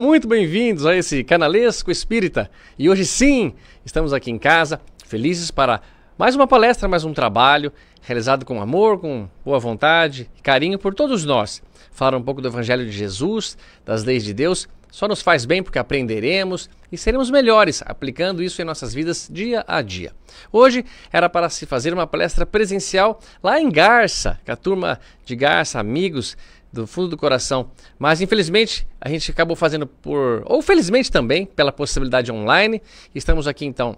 Muito bem-vindos a esse canalesco espírita. E hoje sim, estamos aqui em casa, felizes para mais uma palestra, mais um trabalho realizado com amor, com boa vontade, carinho por todos nós. Falar um pouco do evangelho de Jesus, das leis de Deus, só nos faz bem porque aprenderemos e seremos melhores aplicando isso em nossas vidas dia a dia. Hoje era para se fazer uma palestra presencial lá em Garça, com a turma de Garça, amigos do fundo do coração. Mas infelizmente a gente acabou fazendo por, ou felizmente também, pela possibilidade online. Estamos aqui então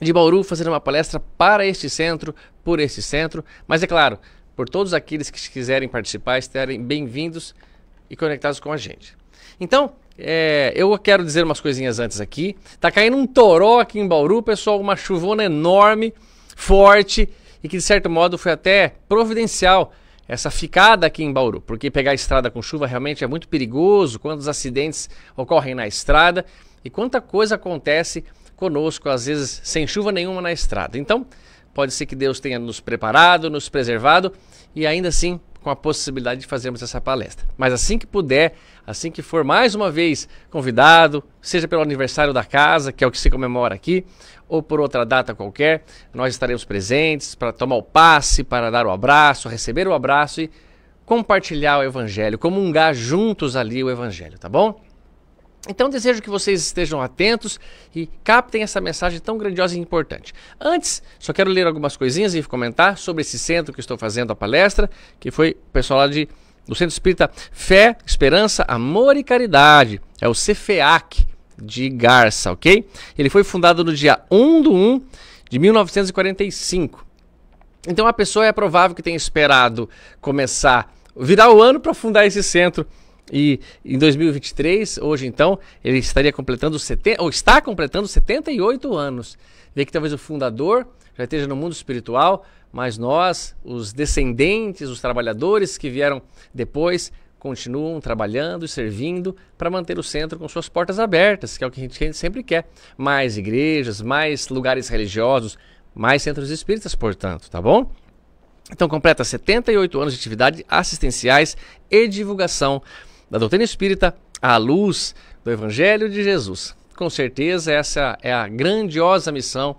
de Bauru fazendo uma palestra para este centro, por este centro. Mas é claro, por todos aqueles que quiserem participar, estarem bem-vindos e conectados com a gente. Então, é, eu quero dizer umas coisinhas antes aqui. Tá caindo um toró aqui em Bauru, pessoal, uma chuvona enorme, forte e que de certo modo foi até providencial essa ficada aqui em Bauru, porque pegar a estrada com chuva realmente é muito perigoso, quantos acidentes ocorrem na estrada e quanta coisa acontece conosco, às vezes sem chuva nenhuma na estrada. Então, pode ser que Deus tenha nos preparado, nos preservado e ainda assim com a possibilidade de fazermos essa palestra. Mas assim que puder, assim que for mais uma vez convidado, seja pelo aniversário da casa, que é o que se comemora aqui, ou por outra data qualquer, nós estaremos presentes para tomar o passe, para dar o abraço, receber o abraço e compartilhar o evangelho, comungar juntos ali o evangelho, tá bom? Então desejo que vocês estejam atentos e captem essa mensagem tão grandiosa e importante. Antes, só quero ler algumas coisinhas e comentar sobre esse centro que estou fazendo a palestra, que foi o pessoal lá de, do Centro Espírita Fé, Esperança, Amor e Caridade. É o CFEAC de Garça, ok? Ele foi fundado no dia 1 de 1 de 1945. Então a pessoa é provável que tenha esperado começar, virar o ano para fundar esse centro. E em 2023, hoje então, ele estaria completando 70, ou está completando 78 anos. Vê que talvez o fundador já esteja no mundo espiritual, mas nós, os descendentes, os trabalhadores que vieram depois, continuam trabalhando e servindo para manter o centro com suas portas abertas, que é o que a gente, sempre quer. Mais igrejas, mais lugares religiosos, mais centros espíritas, portanto, tá bom? Então completa 78 anos de atividade assistenciais e divulgação da doutrina espírita à luz do evangelho de Jesus. Com certeza essa é a grandiosa missão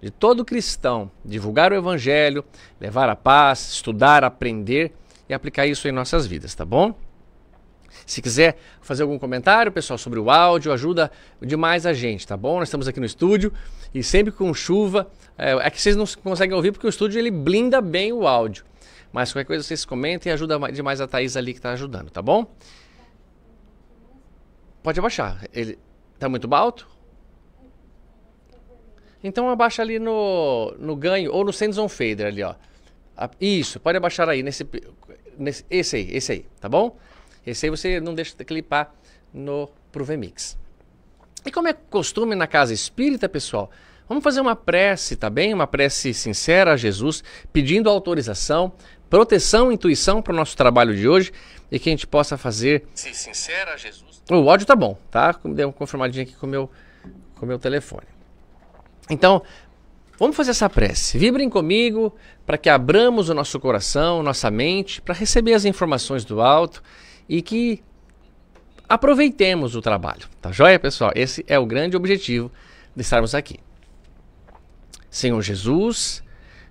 de todo cristão, divulgar o evangelho, levar a paz, estudar, aprender e aplicar isso em nossas vidas, tá bom? Se quiser fazer algum comentário, pessoal, sobre o áudio, ajuda demais a gente, tá bom? Nós estamos aqui no estúdio e sempre com chuva. É, é que vocês não conseguem ouvir porque o estúdio ele blinda bem o áudio. Mas qualquer coisa vocês comentem e ajuda demais a Thaís ali que está ajudando, tá bom? Pode abaixar. Ele tá muito alto? Então abaixa ali no, no ganho ou no sends on fader ali, ó. Isso, pode abaixar aí nesse, nesse esse aí, esse aí, tá bom? Esse aí você não deixa de clipar no Provemix. E como é costume na casa espírita, pessoal, vamos fazer uma prece, tá bem? Uma prece sincera a Jesus, pedindo autorização, proteção, intuição para o nosso trabalho de hoje e que a gente possa fazer. Se sincera a Jesus. O áudio tá bom, tá? deu uma confirmadinha aqui com o meu, com meu telefone. Então, Vamos fazer essa prece. Vibrem comigo para que abramos o nosso coração, nossa mente, para receber as informações do alto e que aproveitemos o trabalho. Tá joia, pessoal? Esse é o grande objetivo de estarmos aqui. Senhor Jesus,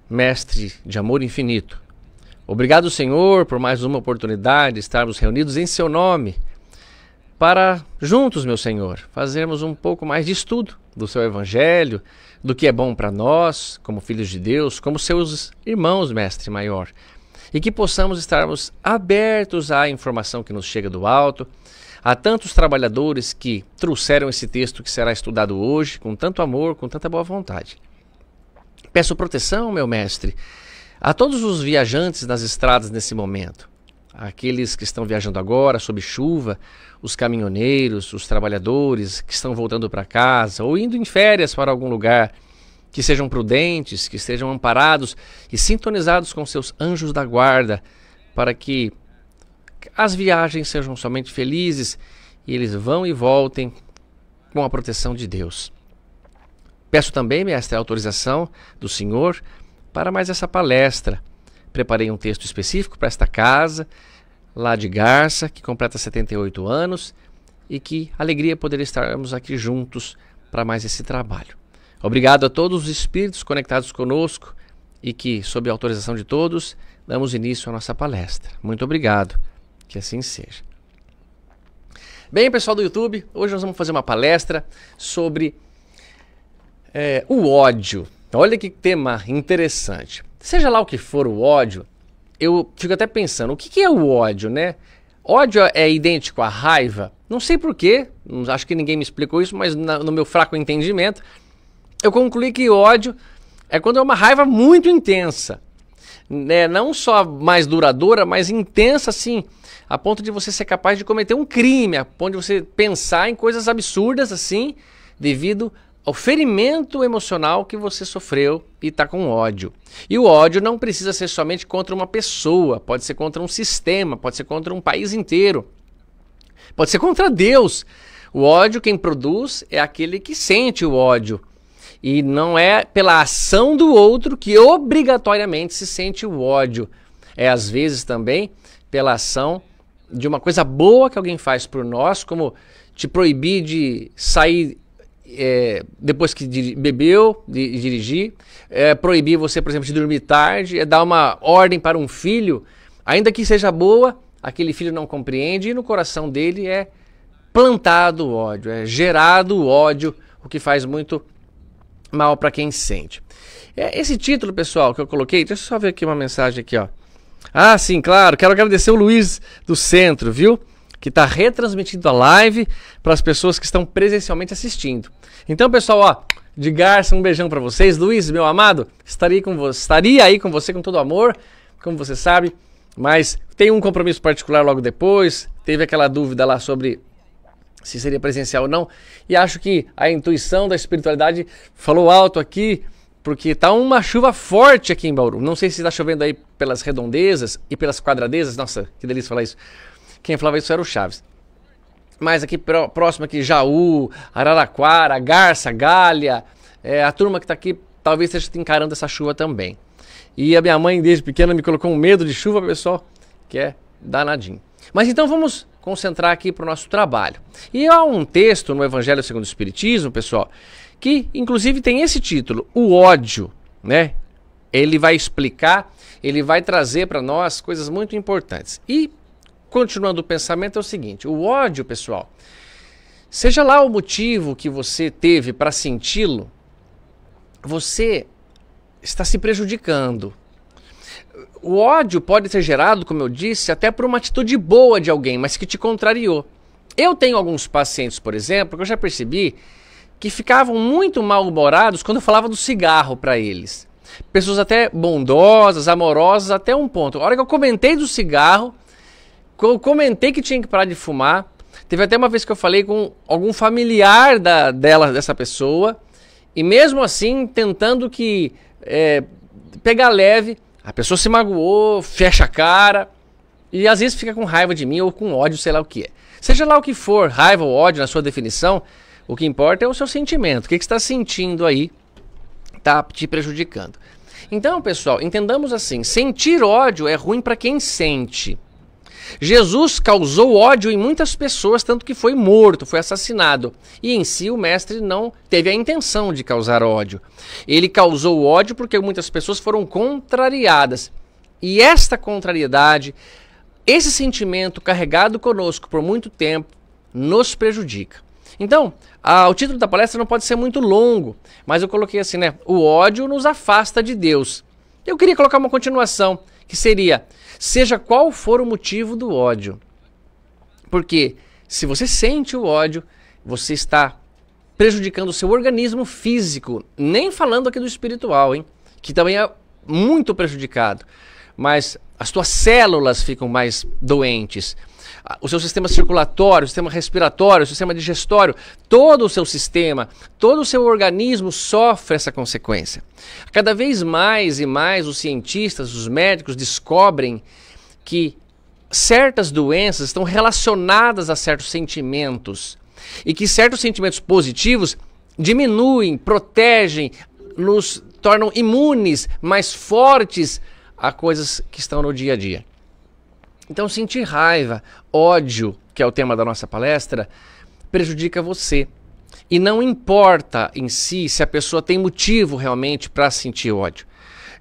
Mestre de amor infinito, obrigado, Senhor, por mais uma oportunidade de estarmos reunidos em Seu nome para juntos, meu Senhor, fazermos um pouco mais de estudo do seu evangelho, do que é bom para nós, como filhos de Deus, como seus irmãos, mestre maior e que possamos estarmos abertos à informação que nos chega do alto, a tantos trabalhadores que trouxeram esse texto que será estudado hoje com tanto amor, com tanta boa vontade. Peço proteção, meu mestre, a todos os viajantes nas estradas nesse momento, aqueles que estão viajando agora sob chuva, os caminhoneiros, os trabalhadores que estão voltando para casa ou indo em férias para algum lugar que sejam prudentes, que sejam amparados e sintonizados com seus anjos da guarda, para que as viagens sejam somente felizes e eles vão e voltem com a proteção de Deus. Peço também, mestre, a autorização do Senhor para mais essa palestra. Preparei um texto específico para esta casa, lá de Garça, que completa 78 anos, e que alegria poder estarmos aqui juntos para mais esse trabalho. Obrigado a todos os espíritos conectados conosco e que, sob a autorização de todos, damos início à nossa palestra. Muito obrigado. Que assim seja. Bem, pessoal do YouTube, hoje nós vamos fazer uma palestra sobre é, o ódio. Olha que tema interessante. Seja lá o que for o ódio, eu fico até pensando, o que, que é o ódio, né? Ódio é idêntico à raiva? Não sei porquê, acho que ninguém me explicou isso, mas na, no meu fraco entendimento, eu concluí que ódio é quando é uma raiva muito intensa. Né? Não só mais duradoura, mas intensa assim, a ponto de você ser capaz de cometer um crime, a ponto de você pensar em coisas absurdas assim, devido ao ferimento emocional que você sofreu e está com ódio. E o ódio não precisa ser somente contra uma pessoa, pode ser contra um sistema, pode ser contra um país inteiro, pode ser contra Deus. O ódio, quem produz, é aquele que sente o ódio. E não é pela ação do outro que obrigatoriamente se sente o ódio. É às vezes também pela ação de uma coisa boa que alguém faz por nós, como te proibir de sair é, depois que bebeu, de, de dirigir, é, proibir você, por exemplo, de dormir tarde, é dar uma ordem para um filho, ainda que seja boa, aquele filho não compreende e no coração dele é plantado o ódio, é gerado o ódio, o que faz muito mal para quem sente. É, esse título, pessoal, que eu coloquei, deixa eu só ver aqui uma mensagem aqui, ó. Ah, sim, claro, quero agradecer o Luiz do Centro, viu? Que está retransmitindo a live para as pessoas que estão presencialmente assistindo. Então, pessoal, ó, de Garça, um beijão para vocês. Luiz, meu amado, estaria com você, estaria aí com você com todo amor, como você sabe, mas tem um compromisso particular logo depois. Teve aquela dúvida lá sobre se seria presencial ou não. E acho que a intuição da espiritualidade falou alto aqui, porque tá uma chuva forte aqui em Bauru. Não sei se está chovendo aí pelas redondezas e pelas quadradezas. Nossa, que delícia falar isso. Quem falava isso era o Chaves. Mas aqui próximo aqui, Jaú, Araraquara, Garça, Galha, é, a turma que está aqui talvez esteja encarando essa chuva também. E a minha mãe, desde pequena, me colocou um medo de chuva, pessoal, que é danadinho. Mas então vamos concentrar aqui para o nosso trabalho. E há um texto no Evangelho segundo o Espiritismo, pessoal, que inclusive tem esse título, o ódio, né? Ele vai explicar, ele vai trazer para nós coisas muito importantes. E continuando o pensamento é o seguinte, o ódio, pessoal, seja lá o motivo que você teve para senti-lo, você está se prejudicando o ódio pode ser gerado, como eu disse, até por uma atitude boa de alguém, mas que te contrariou. Eu tenho alguns pacientes, por exemplo, que eu já percebi que ficavam muito mal-humorados quando eu falava do cigarro para eles. Pessoas até bondosas, amorosas, até um ponto. A hora que eu comentei do cigarro, eu comentei que tinha que parar de fumar. Teve até uma vez que eu falei com algum familiar da, dela, dessa pessoa, e mesmo assim tentando que é, pegar leve, a pessoa se magoou, fecha a cara e às vezes fica com raiva de mim ou com ódio, sei lá o que é. Seja lá o que for, raiva ou ódio na sua definição, o que importa é o seu sentimento. O que, que você está sentindo aí está te prejudicando. Então, pessoal, entendamos assim: sentir ódio é ruim para quem sente. Jesus causou ódio em muitas pessoas, tanto que foi morto, foi assassinado. E em si o mestre não teve a intenção de causar ódio. Ele causou ódio porque muitas pessoas foram contrariadas. E esta contrariedade, esse sentimento carregado conosco por muito tempo, nos prejudica. Então, a, o título da palestra não pode ser muito longo, mas eu coloquei assim, né? O ódio nos afasta de Deus. Eu queria colocar uma continuação, que seria: seja qual for o motivo do ódio. Porque se você sente o ódio, você está prejudicando o seu organismo físico, nem falando aqui do espiritual, hein? Que também é muito prejudicado. Mas as tuas células ficam mais doentes o seu sistema circulatório, o sistema respiratório, o sistema digestório, todo o seu sistema, todo o seu organismo sofre essa consequência. Cada vez mais e mais os cientistas, os médicos descobrem que certas doenças estão relacionadas a certos sentimentos e que certos sentimentos positivos diminuem, protegem, nos tornam imunes, mais fortes a coisas que estão no dia a dia. Então, sentir raiva, ódio, que é o tema da nossa palestra, prejudica você. E não importa em si se a pessoa tem motivo realmente para sentir ódio.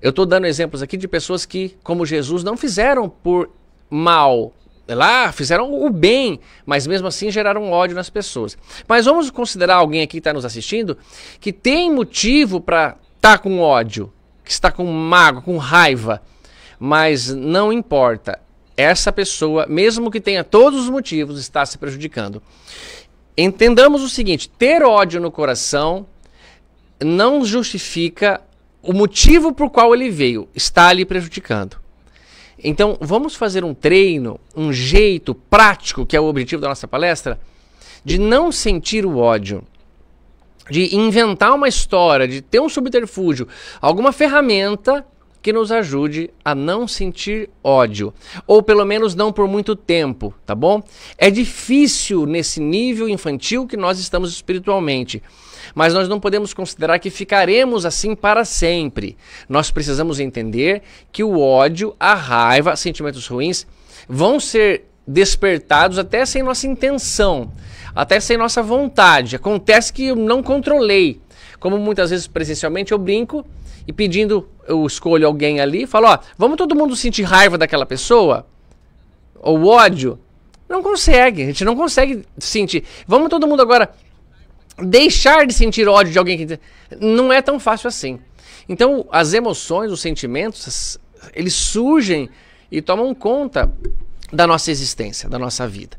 Eu estou dando exemplos aqui de pessoas que, como Jesus, não fizeram por mal. É lá fizeram o bem, mas mesmo assim geraram ódio nas pessoas. Mas vamos considerar alguém aqui que está nos assistindo que tem motivo para estar tá com ódio, que está com mágoa, com raiva. Mas não importa, essa pessoa, mesmo que tenha todos os motivos, está se prejudicando. Entendamos o seguinte: ter ódio no coração não justifica o motivo por qual ele veio, está lhe prejudicando. Então, vamos fazer um treino, um jeito prático, que é o objetivo da nossa palestra, de não sentir o ódio, de inventar uma história, de ter um subterfúgio, alguma ferramenta que nos ajude a não sentir ódio, ou pelo menos não por muito tempo, tá bom? É difícil nesse nível infantil que nós estamos espiritualmente, mas nós não podemos considerar que ficaremos assim para sempre. Nós precisamos entender que o ódio, a raiva, sentimentos ruins vão ser despertados até sem nossa intenção, até sem nossa vontade. Acontece que eu não controlei. Como muitas vezes presencialmente eu brinco, e pedindo, eu escolho alguém ali e falo, ó, vamos todo mundo sentir raiva daquela pessoa? Ou ódio? Não consegue, a gente não consegue sentir. Vamos todo mundo agora deixar de sentir ódio de alguém que. Não é tão fácil assim. Então, as emoções, os sentimentos, eles surgem e tomam conta da nossa existência, da nossa vida.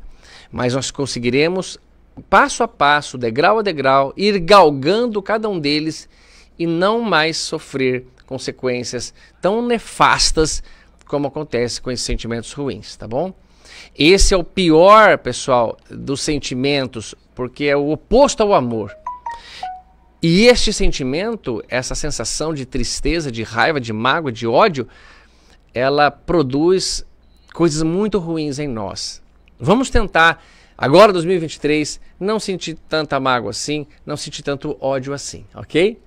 Mas nós conseguiremos, passo a passo, degrau a degrau, ir galgando cada um deles e não mais sofrer consequências tão nefastas como acontece com esses sentimentos ruins, tá bom? Esse é o pior, pessoal, dos sentimentos, porque é o oposto ao amor. E este sentimento, essa sensação de tristeza, de raiva, de mágoa, de ódio, ela produz coisas muito ruins em nós. Vamos tentar, agora 2023, não sentir tanta mágoa assim, não sentir tanto ódio assim, ok?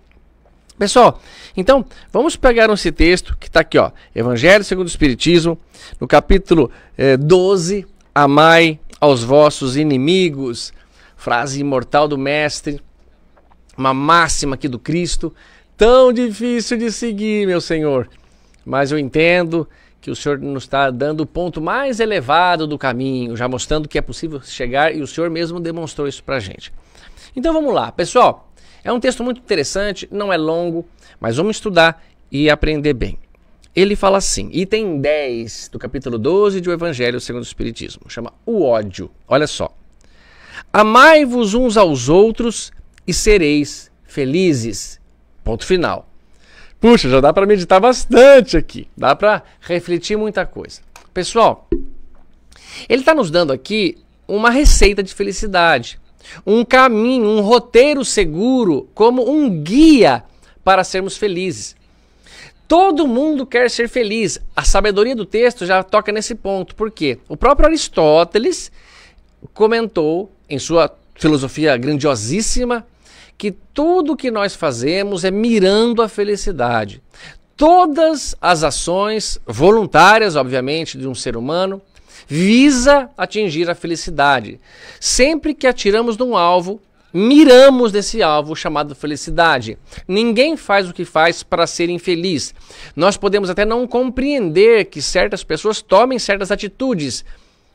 Pessoal, então vamos pegar esse texto que está aqui, ó, Evangelho segundo o Espiritismo, no capítulo 12, eh, amai aos vossos inimigos, frase imortal do Mestre, uma máxima aqui do Cristo, tão difícil de seguir, meu Senhor, mas eu entendo que o Senhor nos está dando o ponto mais elevado do caminho, já mostrando que é possível chegar e o Senhor mesmo demonstrou isso para gente. Então vamos lá, pessoal. É um texto muito interessante, não é longo, mas vamos estudar e aprender bem. Ele fala assim, item 10 do capítulo 12 do Evangelho segundo o Espiritismo, chama o ódio. Olha só. Amai-vos uns aos outros e sereis felizes. Ponto final. Puxa, já dá para meditar bastante aqui, dá para refletir muita coisa. Pessoal, ele está nos dando aqui uma receita de felicidade um caminho, um roteiro seguro, como um guia para sermos felizes. Todo mundo quer ser feliz. A sabedoria do texto já toca nesse ponto. Por quê? O próprio Aristóteles comentou em sua filosofia grandiosíssima que tudo que nós fazemos é mirando a felicidade. Todas as ações voluntárias, obviamente, de um ser humano visa atingir a felicidade. Sempre que atiramos num alvo, miramos nesse alvo chamado felicidade. Ninguém faz o que faz para ser infeliz. Nós podemos até não compreender que certas pessoas tomem certas atitudes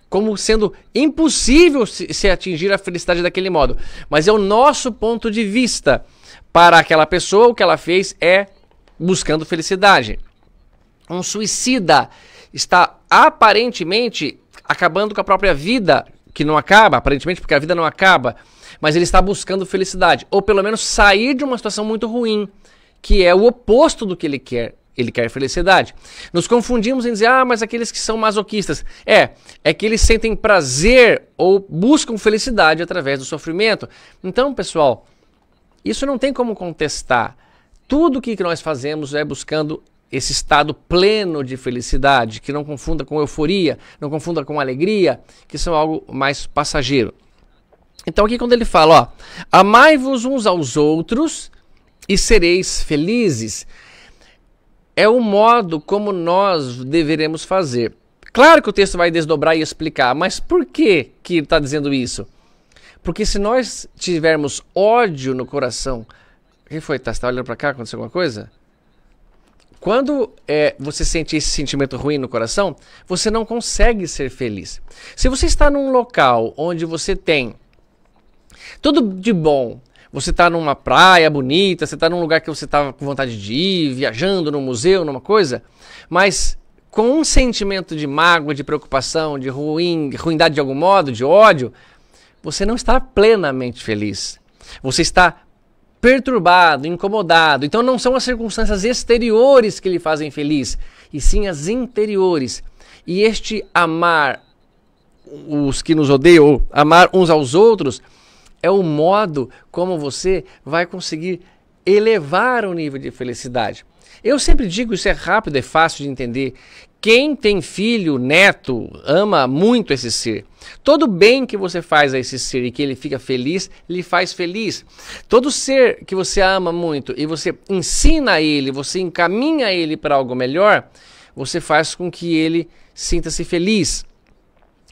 como sendo impossível se atingir a felicidade daquele modo, mas é o nosso ponto de vista. Para aquela pessoa, o que ela fez é buscando felicidade. Um suicida está aparentemente acabando com a própria vida, que não acaba, aparentemente, porque a vida não acaba, mas ele está buscando felicidade, ou pelo menos sair de uma situação muito ruim, que é o oposto do que ele quer. Ele quer felicidade. Nos confundimos em dizer, ah, mas aqueles que são masoquistas. É, é que eles sentem prazer ou buscam felicidade através do sofrimento. Então, pessoal, isso não tem como contestar. Tudo o que nós fazemos é buscando esse estado pleno de felicidade, que não confunda com euforia, não confunda com alegria, que são algo mais passageiro. Então aqui quando ele fala, ó, amai-vos uns aos outros e sereis felizes, é o modo como nós deveremos fazer. Claro que o texto vai desdobrar e explicar, mas por que que está dizendo isso? Porque se nós tivermos ódio no coração, quem foi? Tá, você tá olhando para cá? Aconteceu alguma coisa? Quando é, você sente esse sentimento ruim no coração, você não consegue ser feliz. Se você está num local onde você tem tudo de bom, você está numa praia bonita, você está num lugar que você estava tá com vontade de ir, viajando num museu, numa coisa, mas com um sentimento de mágoa, de preocupação, de ruim, ruindade de algum modo, de ódio, você não está plenamente feliz. Você está perturbado, incomodado. Então não são as circunstâncias exteriores que lhe fazem feliz, e sim as interiores. E este amar os que nos odeiam, amar uns aos outros, é o modo como você vai conseguir elevar o nível de felicidade. Eu sempre digo, isso é rápido, é fácil de entender. Quem tem filho, neto, ama muito esse ser. Todo bem que você faz a esse ser e que ele fica feliz, lhe faz feliz. Todo ser que você ama muito e você ensina a ele, você encaminha ele para algo melhor, você faz com que ele sinta-se feliz.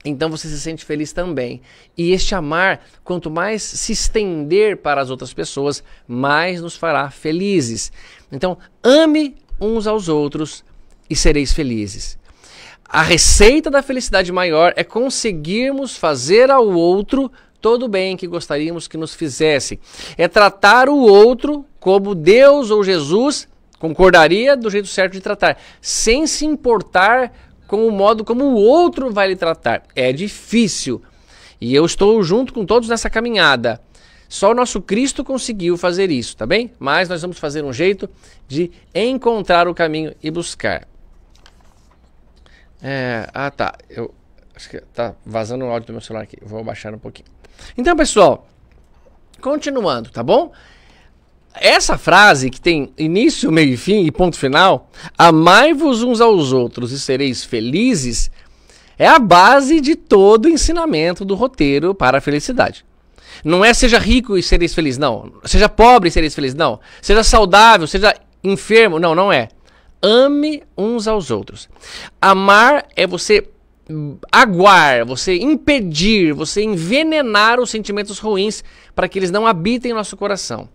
Então você se sente feliz também. E este amar, quanto mais se estender para as outras pessoas, mais nos fará felizes. Então, ame uns aos outros e sereis felizes. A receita da felicidade maior é conseguirmos fazer ao outro todo o bem que gostaríamos que nos fizesse. É tratar o outro como Deus ou Jesus concordaria do jeito certo de tratar, sem se importar com o modo como o outro vai lhe tratar. É difícil. E eu estou junto com todos nessa caminhada. Só o nosso Cristo conseguiu fazer isso, tá bem? Mas nós vamos fazer um jeito de encontrar o caminho e buscar. É, ah, tá. Eu acho que tá vazando o áudio do meu celular aqui. Vou baixar um pouquinho. Então, pessoal, continuando, tá bom? Essa frase que tem início, meio e fim e ponto final, amai-vos uns aos outros e sereis felizes, é a base de todo o ensinamento do roteiro para a felicidade. Não é seja rico e sereis feliz, não. Seja pobre e sereis feliz, não. Seja saudável, seja enfermo, não, não é. Ame uns aos outros. Amar é você aguar, você impedir, você envenenar os sentimentos ruins para que eles não habitem nosso coração.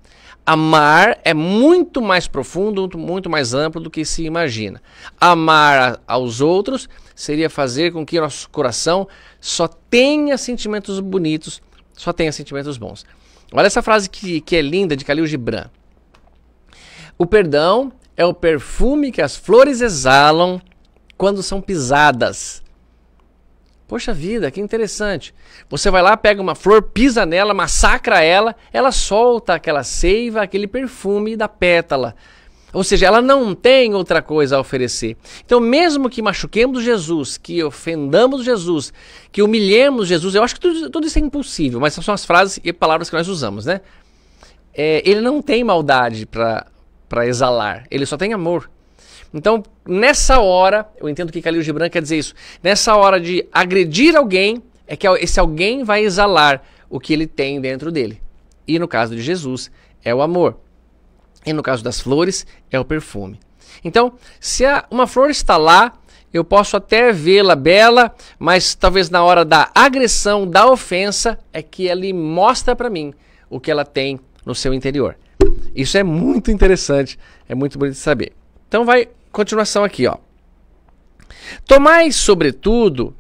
Amar é muito mais profundo, muito mais amplo do que se imagina. Amar a, aos outros seria fazer com que nosso coração só tenha sentimentos bonitos, só tenha sentimentos bons. Olha essa frase que, que é linda de Khalil Gibran. O perdão é o perfume que as flores exalam quando são pisadas. Poxa vida, que interessante. Você vai lá, pega uma flor, pisa nela, massacra ela, ela solta aquela seiva, aquele perfume da pétala. Ou seja, ela não tem outra coisa a oferecer. Então, mesmo que machuquemos Jesus, que ofendamos Jesus, que humilhemos Jesus, eu acho que tudo, tudo isso é impossível, mas são as frases e palavras que nós usamos, né? É, ele não tem maldade para para exalar. Ele só tem amor. Então, nessa hora, eu entendo que Khalil Gibran quer dizer isso. Nessa hora de agredir alguém, é que esse alguém vai exalar o que ele tem dentro dele. E no caso de Jesus, é o amor. E no caso das flores, é o perfume. Então, se a, uma flor está lá, eu posso até vê-la bela, mas talvez na hora da agressão, da ofensa, é que ela mostra para mim o que ela tem no seu interior. Isso é muito interessante, é muito bonito de saber. Então vai continuação aqui, ó. Tomai, sobretudo,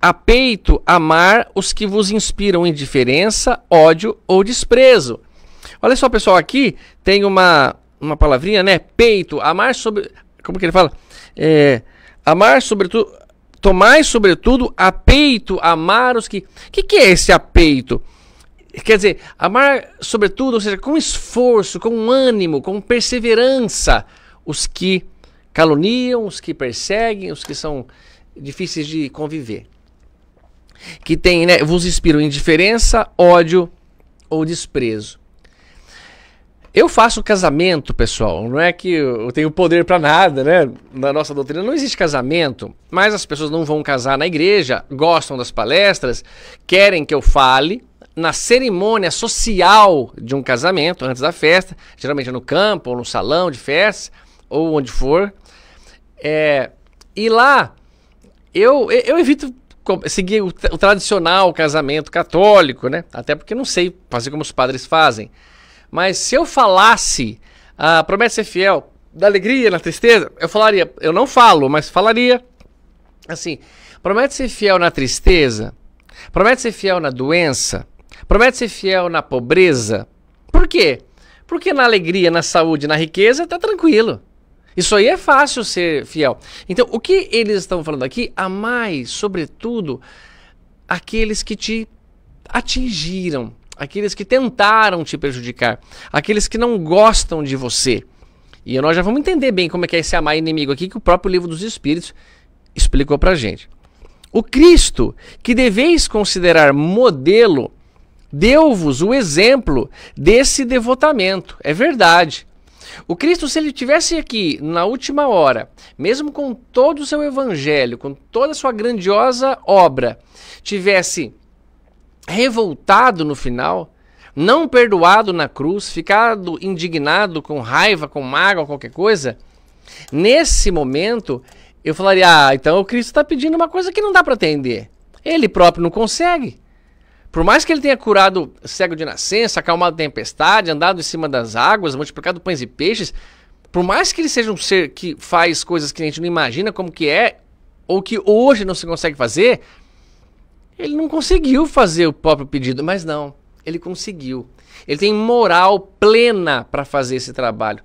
a peito amar os que vos inspiram indiferença, ódio ou desprezo. Olha só, pessoal, aqui tem uma, uma palavrinha, né? Peito, amar sobre. Como que ele fala? É, amar sobretudo. Tomai, sobretudo, a peito amar os que. O que, que é esse a peito? Quer dizer, amar sobretudo, ou seja, com esforço, com ânimo, com perseverança, os que caluniam, os que perseguem, os que são difíceis de conviver. Que tem, né, vos inspiram indiferença, ódio ou desprezo. Eu faço casamento, pessoal. Não é que eu tenho poder para nada, né? Na nossa doutrina não existe casamento, mas as pessoas não vão casar na igreja, gostam das palestras, querem que eu fale na cerimônia social de um casamento, antes da festa, geralmente é no campo ou no salão de festa, ou onde for. É, e lá, eu, eu evito seguir o, o tradicional casamento católico, né? Até porque não sei fazer como os padres fazem. Mas se eu falasse, ah, a promete ser é fiel, da alegria, na tristeza, eu falaria, eu não falo, mas falaria assim: promete ser fiel na tristeza, promete ser fiel na doença, Promete ser fiel na pobreza? Por quê? Porque na alegria, na saúde, na riqueza, tá tranquilo. Isso aí é fácil ser fiel. Então, o que eles estão falando aqui? Amai, sobretudo, aqueles que te atingiram, aqueles que tentaram te prejudicar, aqueles que não gostam de você. E nós já vamos entender bem como é que é esse amar inimigo aqui, que o próprio livro dos Espíritos explicou para gente. O Cristo, que deveis considerar modelo, Deu-vos o exemplo desse devotamento. É verdade. O Cristo, se ele tivesse aqui na última hora, mesmo com todo o seu evangelho, com toda a sua grandiosa obra, tivesse revoltado no final, não perdoado na cruz, ficado indignado, com raiva, com mágoa, qualquer coisa, nesse momento eu falaria: ah, então o Cristo está pedindo uma coisa que não dá para atender. Ele próprio não consegue. Por mais que ele tenha curado cego de nascença, acalmado tempestade, andado em cima das águas, multiplicado pães e peixes, por mais que ele seja um ser que faz coisas que a gente não imagina como que é, ou que hoje não se consegue fazer, ele não conseguiu fazer o próprio pedido, mas não, ele conseguiu. Ele tem moral plena para fazer esse trabalho.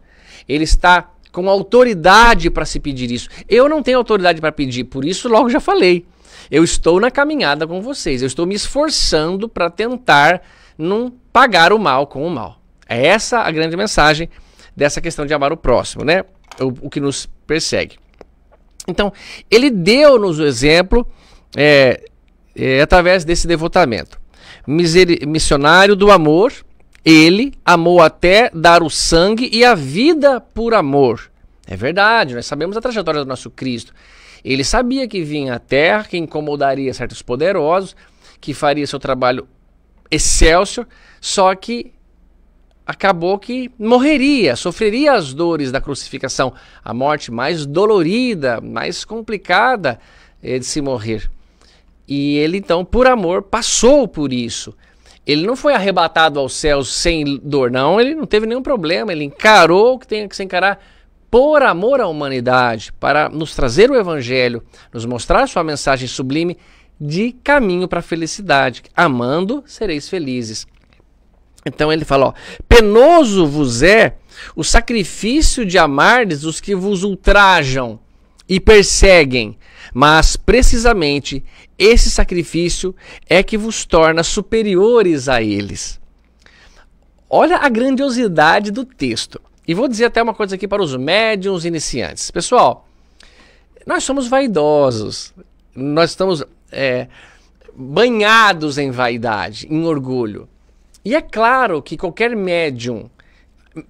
Ele está com autoridade para se pedir isso. Eu não tenho autoridade para pedir, por isso logo já falei. Eu estou na caminhada com vocês, eu estou me esforçando para tentar não pagar o mal com o mal. É essa a grande mensagem dessa questão de amar o próximo, né? O, o que nos persegue. Então, ele deu-nos o exemplo é, é, através desse devotamento. Miseri missionário do amor, ele amou até dar o sangue e a vida por amor. É verdade, nós sabemos a trajetória do nosso Cristo. Ele sabia que vinha a terra, que incomodaria certos poderosos, que faria seu trabalho excelso, só que acabou que morreria, sofreria as dores da crucificação, a morte mais dolorida, mais complicada eh, de se morrer. E ele então, por amor, passou por isso. Ele não foi arrebatado aos céus sem dor, não. Ele não teve nenhum problema. Ele encarou o que tem que se encarar por amor à humanidade, para nos trazer o Evangelho, nos mostrar sua mensagem sublime de caminho para a felicidade. Amando, sereis felizes. Então ele fala: ó, penoso vos é o sacrifício de amardes os que vos ultrajam e perseguem, mas precisamente esse sacrifício é que vos torna superiores a eles. Olha a grandiosidade do texto. E vou dizer até uma coisa aqui para os médiums iniciantes. Pessoal, nós somos vaidosos. Nós estamos é, banhados em vaidade, em orgulho. E é claro que qualquer médium,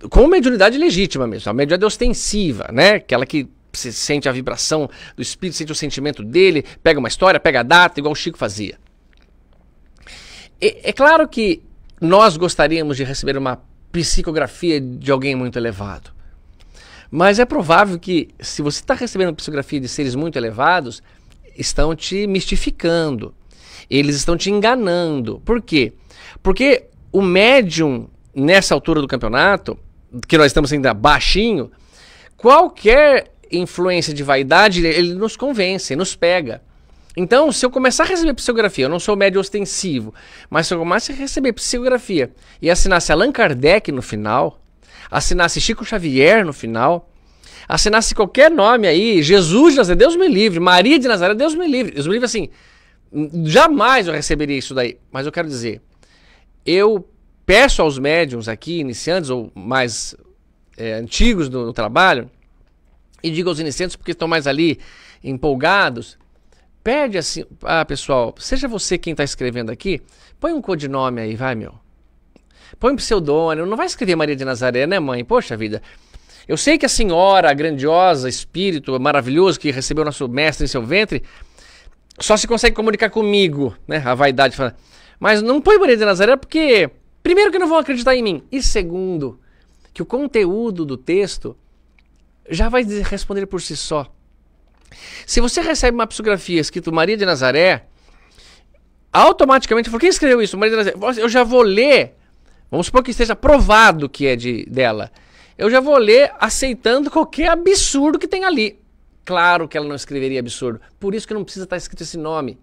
com mediunidade legítima mesmo, a mediunidade é ostensiva, né? Aquela que se sente a vibração do espírito, sente o sentimento dele, pega uma história, pega a data, igual o Chico fazia. E, é claro que nós gostaríamos de receber uma psicografia de alguém muito elevado. Mas é provável que, se você está recebendo psicografia de seres muito elevados, estão te mistificando. Eles estão te enganando. Por quê? Porque o médium, nessa altura do campeonato, que nós estamos ainda baixinho, qualquer influência de vaidade, ele nos convence, nos pega. Então, se eu começar a receber psicografia, eu não sou médio ostensivo, mas se eu começar a receber psicografia e assinasse Allan Kardec no final, assinasse Chico Xavier no final, assinasse qualquer nome aí, Jesus de Nazaré, Deus me livre, Maria de Nazaré, Deus me livre. Deus me livre assim, jamais eu receberia isso daí. Mas eu quero dizer, eu peço aos médiums aqui, iniciantes ou mais é, antigos do trabalho, e digo aos iniciantes porque estão mais ali empolgados, Pede assim. Ah, pessoal, seja você quem está escrevendo aqui, põe um codinome aí, vai, meu. Põe um pseudônimo. Não vai escrever Maria de Nazaré, né, mãe? Poxa vida. Eu sei que a senhora, a grandiosa, espírito maravilhoso que recebeu nosso mestre em seu ventre, só se consegue comunicar comigo, né? A vaidade fala. Mas não põe Maria de Nazaré porque, primeiro, que não vão acreditar em mim. E segundo, que o conteúdo do texto já vai responder por si só. Se você recebe uma psicografia escrito Maria de Nazaré, automaticamente, falo, quem escreveu isso? Maria de Nazaré, eu já vou ler, vamos supor que esteja provado que é de dela. Eu já vou ler aceitando qualquer absurdo que tem ali. Claro que ela não escreveria absurdo, por isso que não precisa estar escrito esse nome.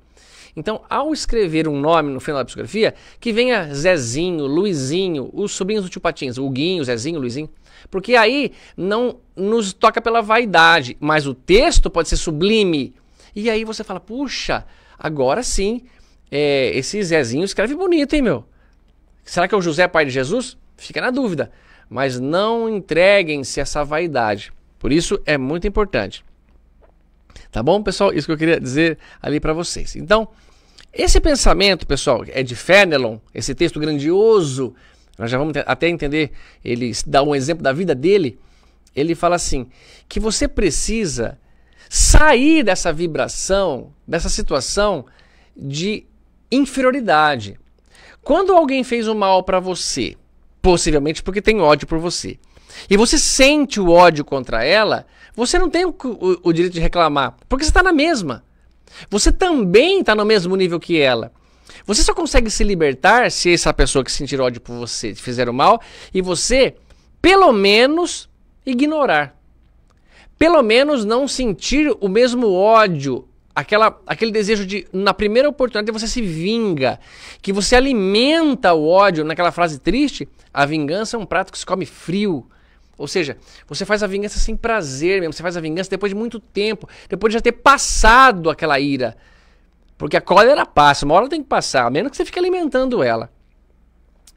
Então, ao escrever um nome no final da psicografia, que venha Zezinho, Luizinho, os sobrinhos do Tio Patins, Guinho, Zezinho, Luizinho, porque aí não nos toca pela vaidade, mas o texto pode ser sublime. E aí você fala, puxa, agora sim, é, esse Zezinho escreve bonito, hein, meu? Será que é o José pai de Jesus? Fica na dúvida. Mas não entreguem-se essa vaidade. Por isso é muito importante. Tá bom, pessoal? Isso que eu queria dizer ali para vocês. Então, esse pensamento, pessoal, é de Fénelon, esse texto grandioso nós já vamos até entender, ele dá um exemplo da vida dele. Ele fala assim: que você precisa sair dessa vibração, dessa situação de inferioridade. Quando alguém fez o um mal para você, possivelmente porque tem ódio por você, e você sente o ódio contra ela, você não tem o, o, o direito de reclamar, porque você está na mesma. Você também está no mesmo nível que ela. Você só consegue se libertar se essa pessoa que sentir ódio por você te fizer o mal e você, pelo menos, ignorar. Pelo menos não sentir o mesmo ódio, aquela, aquele desejo de, na primeira oportunidade, você se vinga, que você alimenta o ódio naquela frase triste: a vingança é um prato que se come frio. Ou seja, você faz a vingança sem prazer mesmo, você faz a vingança depois de muito tempo, depois de já ter passado aquela ira. Porque a cólera passa, uma hora tem que passar, a menos que você fique alimentando ela.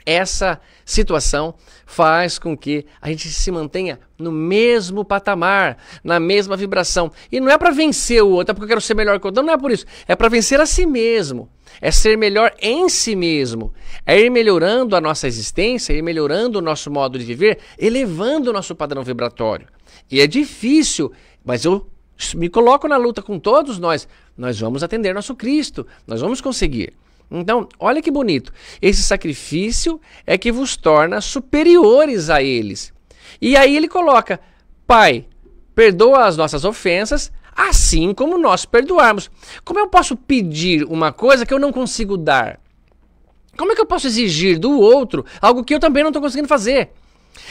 Essa situação faz com que a gente se mantenha no mesmo patamar, na mesma vibração. E não é para vencer o outro, é porque eu quero ser melhor que o outro. Não, não é por isso. É para vencer a si mesmo. É ser melhor em si mesmo. É ir melhorando a nossa existência, é ir melhorando o nosso modo de viver, elevando o nosso padrão vibratório. E é difícil, mas eu me coloco na luta com todos nós, nós vamos atender nosso Cristo, nós vamos conseguir. Então, olha que bonito. Esse sacrifício é que vos torna superiores a eles. E aí ele coloca: Pai, perdoa as nossas ofensas, assim como nós perdoarmos. Como eu posso pedir uma coisa que eu não consigo dar? Como é que eu posso exigir do outro algo que eu também não estou conseguindo fazer?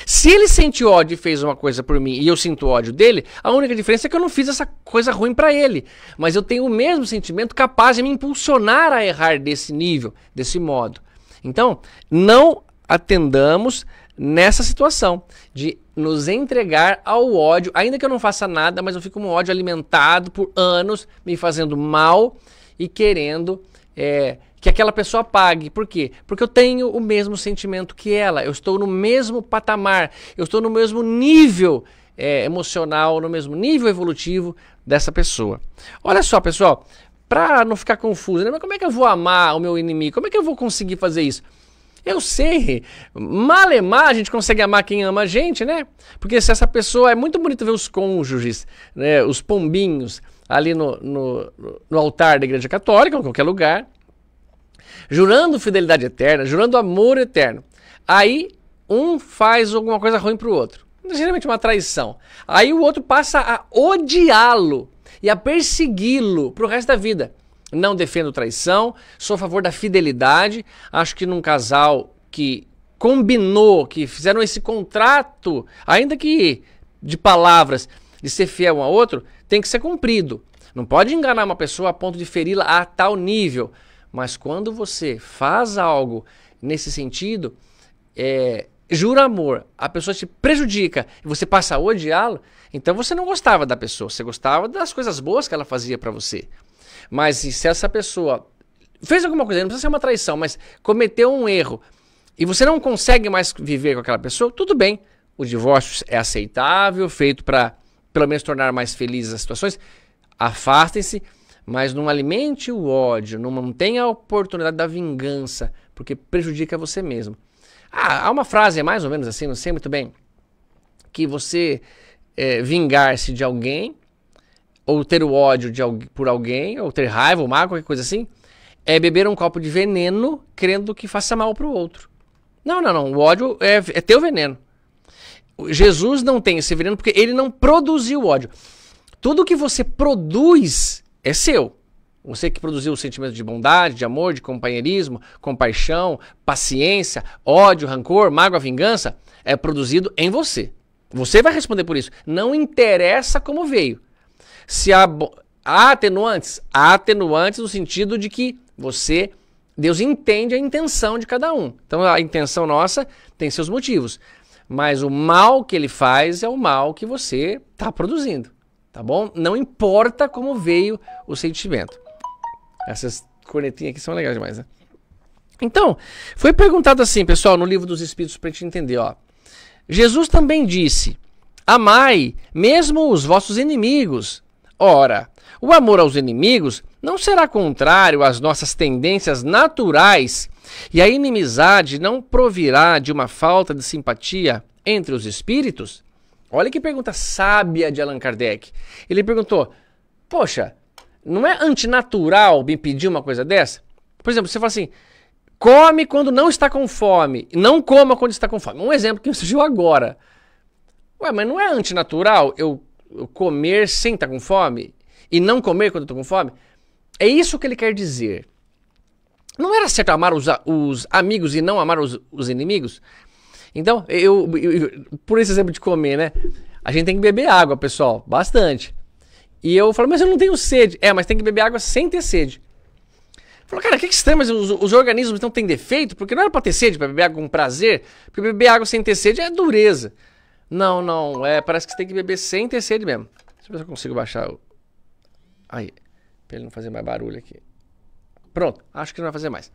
Se ele sente ódio e fez uma coisa por mim e eu sinto ódio dele, a única diferença é que eu não fiz essa coisa ruim para ele. Mas eu tenho o mesmo sentimento capaz de me impulsionar a errar desse nível, desse modo. Então, não atendamos nessa situação de nos entregar ao ódio, ainda que eu não faça nada, mas eu fico com um ódio alimentado por anos, me fazendo mal e querendo. É, que aquela pessoa pague. Por quê? Porque eu tenho o mesmo sentimento que ela, eu estou no mesmo patamar, eu estou no mesmo nível é, emocional, no mesmo nível evolutivo dessa pessoa. Olha só, pessoal, para não ficar confuso, né? mas como é que eu vou amar o meu inimigo? Como é que eu vou conseguir fazer isso? Eu sei, malemar a gente consegue amar quem ama a gente, né? Porque se essa pessoa é muito bonito ver os cônjuges, né, os pombinhos ali no, no, no altar da igreja católica, ou em qualquer lugar, jurando fidelidade eterna, jurando amor eterno. Aí um faz alguma coisa ruim para o outro, é geralmente uma traição. Aí o outro passa a odiá-lo e a persegui-lo para o resto da vida. Não defendo traição, sou a favor da fidelidade. Acho que num casal que combinou, que fizeram esse contrato, ainda que de palavras, de ser fiel um ao outro, tem que ser cumprido. Não pode enganar uma pessoa a ponto de feri-la a tal nível. Mas quando você faz algo nesse sentido, é, jura amor, a pessoa te prejudica e você passa a odiá-la, então você não gostava da pessoa, você gostava das coisas boas que ela fazia para você. Mas se essa pessoa fez alguma coisa, não precisa ser uma traição, mas cometeu um erro e você não consegue mais viver com aquela pessoa, tudo bem. O divórcio é aceitável, feito para pelo menos tornar mais felizes as situações. Afastem-se mas não alimente o ódio, não mantenha a oportunidade da vingança, porque prejudica você mesmo. Ah, há uma frase é mais ou menos assim, não sei muito bem, que você é, vingar-se de alguém, ou ter o ódio de, por alguém, ou ter raiva, ou mágoa, qualquer coisa assim, é beber um copo de veneno crendo que faça mal para o outro. Não, não, não. O ódio é, é teu veneno. Jesus não tem esse veneno porque ele não produziu ódio. Tudo que você produz é seu. Você que produziu o sentimento de bondade, de amor, de companheirismo, compaixão, paciência, ódio, rancor, mágoa, vingança, é produzido em você. Você vai responder por isso. Não interessa como veio. Se há, há atenuantes, há atenuantes no sentido de que você, Deus entende a intenção de cada um. Então a intenção nossa tem seus motivos. Mas o mal que ele faz é o mal que você está produzindo tá bom? Não importa como veio o sentimento. Essas cornetinhas aqui são legais demais, né? Então, foi perguntado assim, pessoal, no livro dos Espíritos, para a gente entender, ó. Jesus também disse: Amai mesmo os vossos inimigos. Ora, o amor aos inimigos não será contrário às nossas tendências naturais, e a inimizade não provirá de uma falta de simpatia entre os espíritos? Olha que pergunta sábia de Allan Kardec. Ele perguntou: Poxa, não é antinatural me pedir uma coisa dessa? Por exemplo, você fala assim: come quando não está com fome, não coma quando está com fome. Um exemplo que surgiu agora. Ué, mas não é antinatural eu, eu comer sem estar tá com fome e não comer quando estou com fome? É isso que ele quer dizer. Não era certo amar os, os amigos e não amar os, os inimigos? Então, eu, eu, eu, por esse exemplo de comer, né? A gente tem que beber água, pessoal, bastante. E eu falo, mas eu não tenho sede. É, mas tem que beber água sem ter sede. Falou, cara, que estranho, mas os, os, organismos então têm defeito? Porque não era pra ter sede, pra beber água com prazer. Porque beber água sem ter sede é dureza. Não, não, é, parece que você tem que beber sem ter sede mesmo. Deixa eu ver se eu consigo baixar o... Aí, pra ele não fazer mais barulho aqui. Pronto, acho que não vai fazer mais.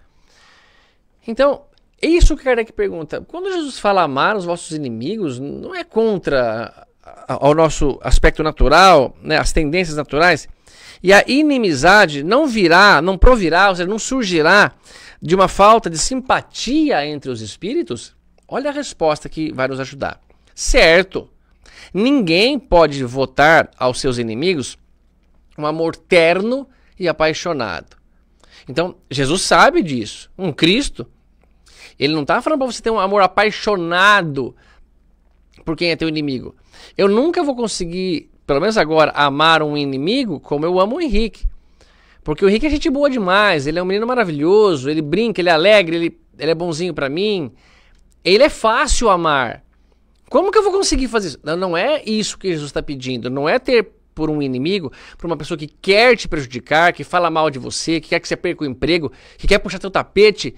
Então, isso que Kardec pergunta. Quando Jesus fala amar os vossos inimigos, não é contra ao nosso aspecto natural, né, as tendências naturais, e a inimizade não virá, não provirá, ou seja, não surgirá de uma falta de simpatia entre os espíritos? Olha a resposta que vai nos ajudar. Certo, ninguém pode votar aos seus inimigos um amor terno e apaixonado. Então, Jesus sabe disso. Um Cristo ele não tá falando para você ter um amor apaixonado por quem é teu inimigo. Eu nunca vou conseguir, pelo menos agora, amar um inimigo como eu amo o Henrique. Porque o Henrique é gente boa demais, ele é um menino maravilhoso, ele brinca, ele é alegre, ele, ele é bonzinho para mim. Ele é fácil amar. Como que eu vou conseguir fazer isso? Não, não é isso que Jesus está pedindo. Não é ter por um inimigo, por uma pessoa que quer te prejudicar, que fala mal de você, que quer que você perca o emprego, que quer puxar teu tapete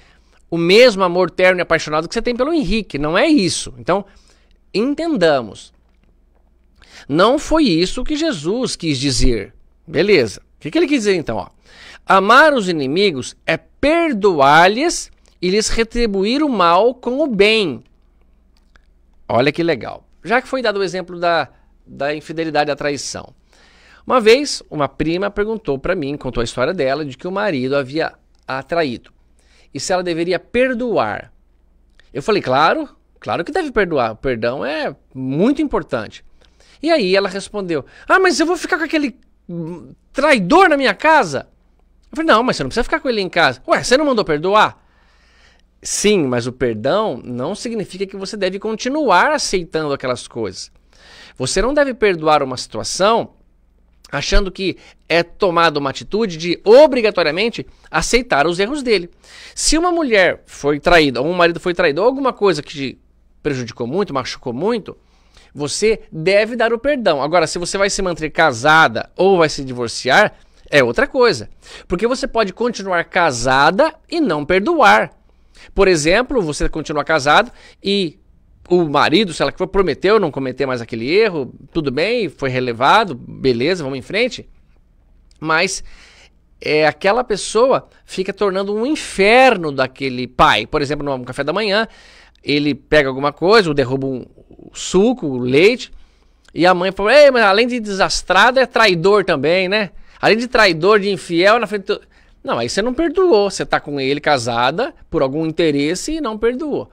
o mesmo amor terno e apaixonado que você tem pelo Henrique. Não é isso. Então, entendamos. Não foi isso que Jesus quis dizer. Beleza. O que, que ele quis dizer então? Ó? Amar os inimigos é perdoar-lhes e lhes retribuir o mal com o bem. Olha que legal. Já que foi dado o exemplo da, da infidelidade, da traição. Uma vez, uma prima perguntou para mim, contou a história dela, de que o marido havia atraído e se ela deveria perdoar. Eu falei, claro, claro que deve perdoar. O perdão é muito importante. E aí ela respondeu: Ah, mas eu vou ficar com aquele hum, traidor na minha casa? Eu falei: Não, mas você não precisa ficar com ele em casa. Ué, você não mandou perdoar? Sim, mas o perdão não significa que você deve continuar aceitando aquelas coisas. Você não deve perdoar uma situação achando que é tomada uma atitude de obrigatoriamente aceitar os erros dele. Se uma mulher foi traída, ou um marido foi traído, ou alguma coisa que te prejudicou muito, machucou muito, você deve dar o perdão. Agora, se você vai se manter casada ou vai se divorciar, é outra coisa. Porque você pode continuar casada e não perdoar. Por exemplo, você continua casado e o marido, se ela foi, prometeu não cometer mais aquele erro, tudo bem, foi relevado, beleza, vamos em frente. Mas é, aquela pessoa fica tornando um inferno daquele pai. Por exemplo, no café da manhã, ele pega alguma coisa, ou derruba um suco, o leite, e a mãe fala: Ei, mas além de desastrado, é traidor também, né? Além de traidor, de infiel, na frente. Do... Não, aí você não perdoou. Você tá com ele casada por algum interesse e não perdoou.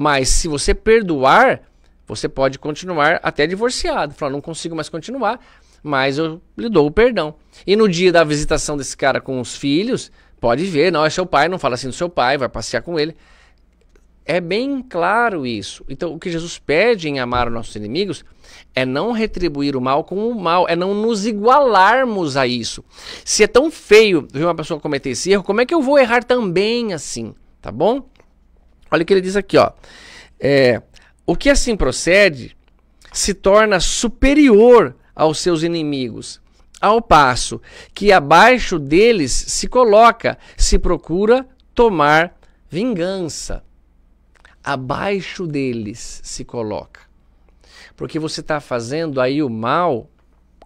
Mas se você perdoar, você pode continuar até divorciado. Falar, não consigo mais continuar, mas eu lhe dou o perdão. E no dia da visitação desse cara com os filhos, pode ver, não é seu pai, não fala assim do seu pai, vai passear com ele. É bem claro isso. Então, o que Jesus pede em amar os nossos inimigos é não retribuir o mal com o mal, é não nos igualarmos a isso. Se é tão feio ver uma pessoa cometer esse erro, como é que eu vou errar também assim? Tá bom? Olha o que ele diz aqui, ó. É, o que assim procede se torna superior aos seus inimigos, ao passo que abaixo deles se coloca, se procura tomar vingança. Abaixo deles se coloca. Porque você está fazendo aí o mal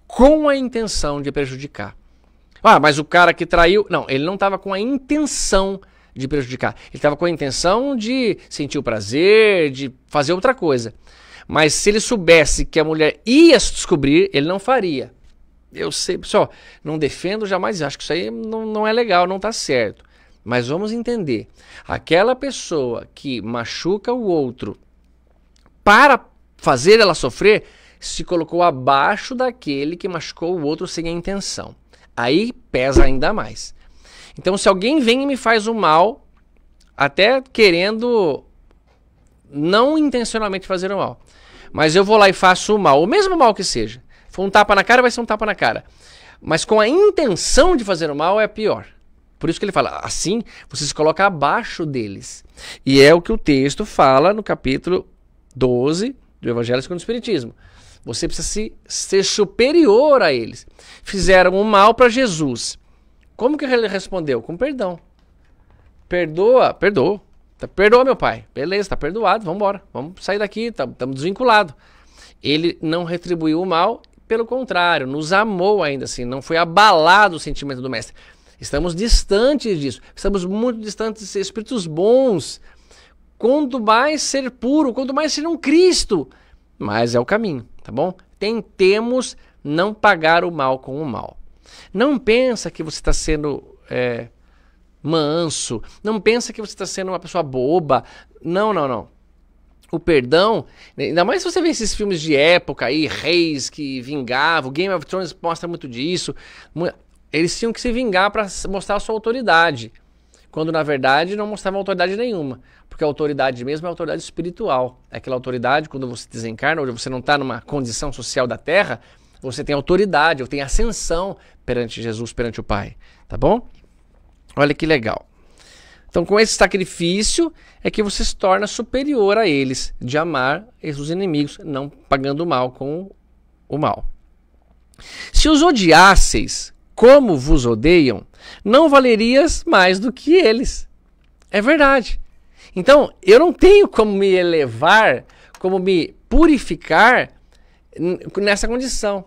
com a intenção de prejudicar. Ah, mas o cara que traiu. Não, ele não estava com a intenção de prejudicar. Ele estava com a intenção de sentir o prazer, de fazer outra coisa. Mas se ele soubesse que a mulher ia se descobrir, ele não faria. Eu sei, pessoal, não defendo jamais, acho que isso aí não, não é legal, não está certo. Mas vamos entender: aquela pessoa que machuca o outro para fazer ela sofrer se colocou abaixo daquele que machucou o outro sem a intenção. Aí pesa ainda mais. Então, se alguém vem e me faz o mal, até querendo não intencionalmente fazer o mal, mas eu vou lá e faço o mal, o mesmo mal que seja. For um tapa na cara, vai ser um tapa na cara. Mas com a intenção de fazer o mal é pior. Por isso que ele fala, assim você se coloca abaixo deles. E é o que o texto fala no capítulo 12 do Evangelho segundo o Espiritismo. Você precisa se, ser superior a eles. Fizeram o mal para Jesus. Como que ele respondeu? Com perdão. Perdoa, perdoa. Tá, perdoa, meu pai. Beleza, tá perdoado, vamos embora. Vamos sair daqui, estamos tá, desvinculados. Ele não retribuiu o mal, pelo contrário, nos amou ainda assim, não foi abalado o sentimento do mestre. Estamos distantes disso, estamos muito distantes de ser espíritos bons. Quanto mais ser puro, quanto mais ser um Cristo, mas é o caminho, tá bom? Tentemos não pagar o mal com o mal. Não pensa que você está sendo é, manso. Não pensa que você está sendo uma pessoa boba. Não, não, não. O perdão, né, ainda mais se você vê esses filmes de época aí, reis que vingavam, Game of Thrones mostra muito disso. Eles tinham que se vingar para mostrar a sua autoridade, quando na verdade não mostravam autoridade nenhuma, porque a autoridade mesmo é a autoridade espiritual. É aquela autoridade quando você desencarna, ou você não está numa condição social da Terra, você tem autoridade, eu tem ascensão perante Jesus, perante o Pai, tá bom? Olha que legal. Então, com esse sacrifício é que você se torna superior a eles, de amar os inimigos, não pagando mal com o mal. Se os odiasseis como vos odeiam, não valerias mais do que eles. É verdade. Então, eu não tenho como me elevar, como me purificar nessa condição.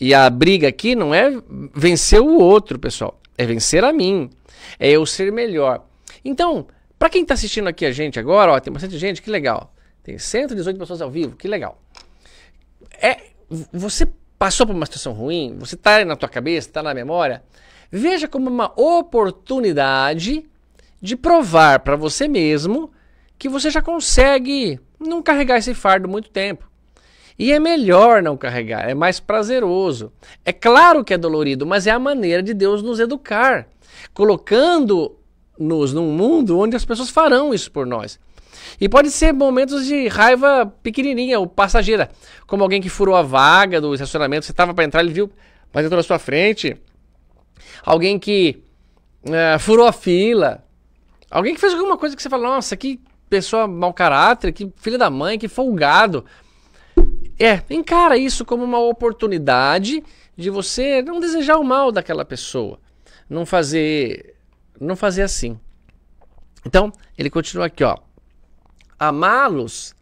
E a briga aqui não é vencer o outro, pessoal. É vencer a mim. É eu ser melhor. Então, para quem está assistindo aqui a gente agora, ó, tem bastante gente, que legal. Tem 118 pessoas ao vivo, que legal. É, você passou por uma situação ruim, você está na tua cabeça, está na memória. Veja como uma oportunidade de provar para você mesmo que você já consegue não carregar esse fardo muito tempo. E é melhor não carregar, é mais prazeroso. É claro que é dolorido, mas é a maneira de Deus nos educar, colocando-nos num mundo onde as pessoas farão isso por nós. E pode ser momentos de raiva pequenininha ou passageira, como alguém que furou a vaga do estacionamento, você estava para entrar, ele viu, mas entrou na sua frente. Alguém que eh, furou a fila. Alguém que fez alguma coisa que você fala, nossa, que pessoa mau caráter, que filha da mãe, que folgado. É, encara isso como uma oportunidade de você não desejar o mal daquela pessoa, não fazer, não fazer assim. Então, ele continua aqui, ó. Amá-los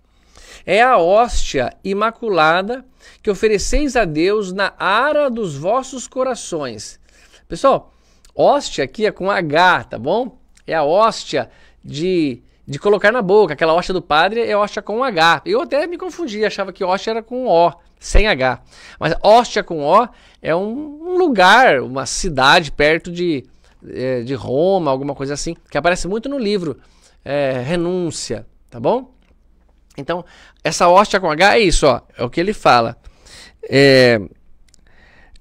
é a hóstia imaculada que ofereceis a Deus na ara dos vossos corações. Pessoal, hóstia aqui é com H, tá bom? É a hóstia de de colocar na boca. Aquela hóstia do padre é hóstia com H. Eu até me confundi, achava que hóstia era com O, sem H. Mas hóstia com O é um, lugar, uma cidade perto de, é, de Roma, alguma coisa assim, que aparece muito no livro é, Renúncia, tá bom? Então, essa hóstia com H é isso, ó, é o que ele fala. É,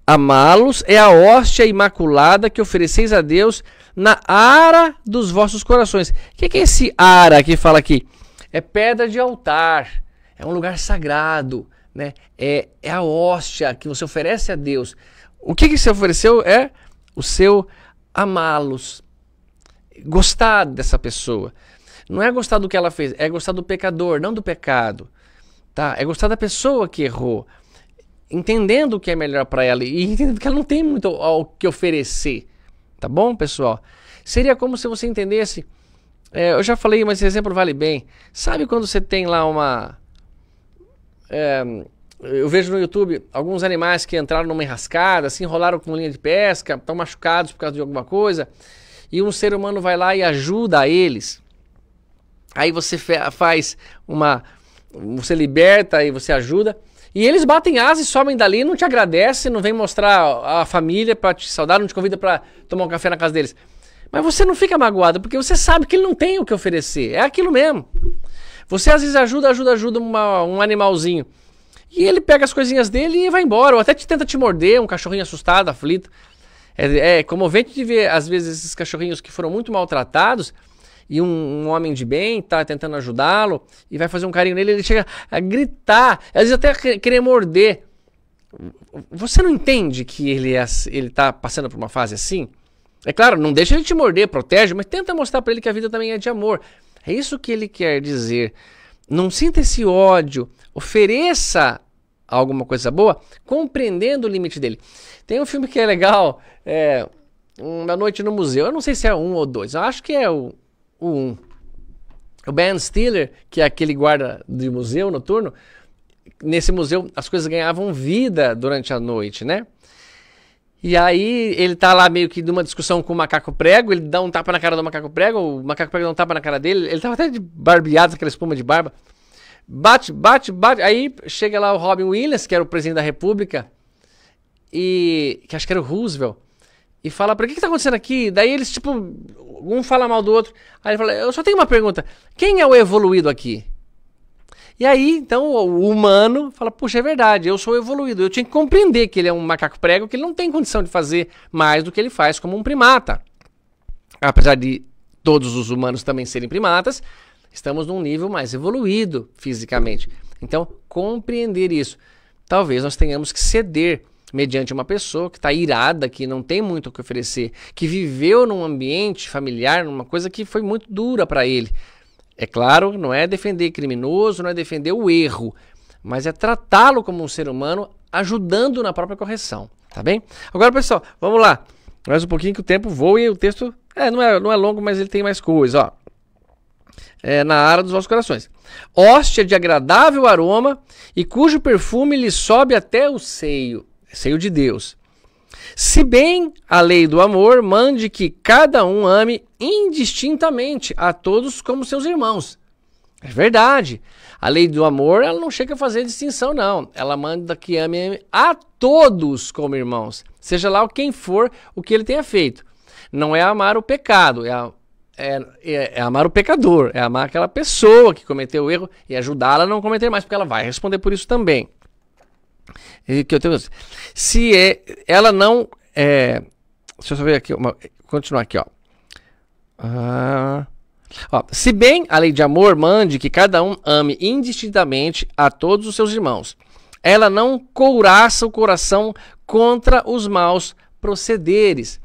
Amá-los é a hóstia imaculada que ofereceis a Deus na ara dos vossos corações. O que, que é esse ara que fala aqui? É pedra de altar, é um lugar sagrado, né? é, é a hóstia que você oferece a Deus. O que, que você ofereceu é o seu amá-los, gostar dessa pessoa. Não é gostar do que ela fez, é gostar do pecador, não do pecado. Tá? É gostar da pessoa que errou entendendo o que é melhor para ela e entendendo que ela não tem muito o que oferecer. Tá bom, pessoal? Seria como se você entendesse. É, eu já falei, mas esse exemplo vale bem. Sabe quando você tem lá uma. É, eu vejo no YouTube alguns animais que entraram numa enrascada, se assim, enrolaram com linha de pesca, estão machucados por causa de alguma coisa, e um ser humano vai lá e ajuda eles. Aí você faz uma. Você liberta e você ajuda. E eles batem asas e sobem dali, não te agradecem, não vem mostrar a família para te saudar, não te convida para tomar um café na casa deles. Mas você não fica magoado, porque você sabe que ele não tem o que oferecer. É aquilo mesmo. Você às vezes ajuda, ajuda, ajuda uma, um animalzinho. E ele pega as coisinhas dele e vai embora. Ou até te tenta te morder, um cachorrinho assustado, aflito. É, é comovente de ver, às vezes, esses cachorrinhos que foram muito maltratados e um, um homem de bem tá tentando ajudá-lo e vai fazer um carinho nele, ele chega a gritar, às vezes até querer morder. Você não entende que ele, é, ele tá passando por uma fase assim? É claro, não deixa ele te morder, protege, mas tenta mostrar para ele que a vida também é de amor. É isso que ele quer dizer. Não sinta esse ódio, ofereça alguma coisa boa, compreendendo o limite dele. Tem um filme que é legal, é, Uma Noite no Museu. Eu não sei se é um ou dois, eu acho que é o o 1. O Ben Stiller, que é aquele guarda de museu noturno, nesse museu as coisas ganhavam vida durante a noite, né? E aí ele tá lá meio que numa discussão com o macaco prego, ele dá um tapa na cara do macaco prego, o macaco prego dá um tapa na cara dele, ele tava até de barbeado, aquela espuma de barba. Bate, bate, bate. Aí chega lá o Robin Williams, que era o presidente da república, e que acho que era o Roosevelt e fala: por que, que tá acontecendo aqui? Daí eles, tipo, um fala mal do outro. Aí ele fala: eu só tenho uma pergunta. Quem é o evoluído aqui? E aí, então, o humano fala: puxa, é verdade, eu sou evoluído. Eu tinha que compreender que ele é um macaco prego, que ele não tem condição de fazer mais do que ele faz como um primata. Apesar de todos os humanos também serem primatas, estamos num nível mais evoluído fisicamente. Então, compreender isso. Talvez nós tenhamos que ceder mediante uma pessoa que está irada, que não tem muito o que oferecer, que viveu num ambiente familiar, numa coisa que foi muito dura para ele. É claro, não é defender criminoso, não é defender o erro, mas é tratá-lo como um ser humano, ajudando na própria correção, tá bem? Agora, pessoal, vamos lá. Mais um pouquinho que o tempo voa e o texto é, não, é, não é longo, mas ele tem mais coisa, ó. É, na área dos vossos corações. Hóstia de agradável aroma e cujo perfume lhe sobe até o seio. Seio de Deus. Se bem a lei do amor mande que cada um ame indistintamente a todos como seus irmãos. É verdade. A lei do amor ela não chega a fazer distinção, não. Ela manda que ame a todos como irmãos, seja lá quem for o que ele tenha feito. Não é amar o pecado, é, é, é, é amar o pecador, é amar aquela pessoa que cometeu o erro e ajudá-la a não cometer mais, porque ela vai responder por isso também que eu tenho. Se é, ela não é, deixa eu só ver aqui, uma, continuar aqui, ó. Ah, ó. Se bem a lei de amor mande que cada um ame indistintamente a todos os seus irmãos, ela não couraça o coração contra os maus procederes.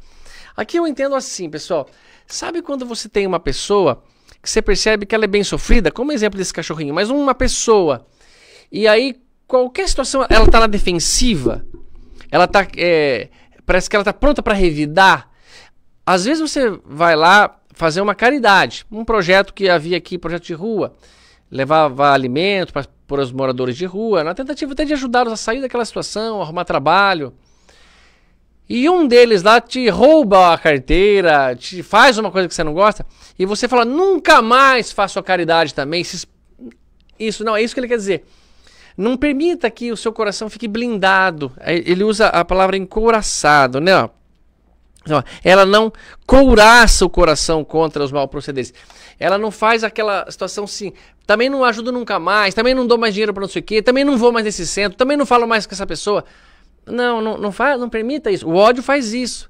Aqui eu entendo assim, pessoal. Sabe quando você tem uma pessoa que você percebe que ela é bem sofrida, como exemplo desse cachorrinho, mas uma pessoa. E aí, qualquer situação, ela tá na defensiva, ela tá. É, parece que ela tá pronta para revidar. Às vezes você vai lá fazer uma caridade, um projeto que havia aqui, projeto de rua, levava alimento para os moradores de rua, na tentativa até de ajudá-los a sair daquela situação, arrumar trabalho. E um deles lá te rouba a carteira, te faz uma coisa que você não gosta, e você fala, nunca mais faço a caridade também. Isso não, é isso que ele quer dizer. Não permita que o seu coração fique blindado. É, ele usa a palavra encouraçado, né? Ela não couraça o coração contra os mal procedentes. Ela não faz aquela situação assim. Também não ajudo nunca mais, também não dou mais dinheiro para não sei o quê, também não vou mais nesse centro, também não falo mais com essa pessoa. Não, não, não, faz, não permita isso. O ódio faz isso.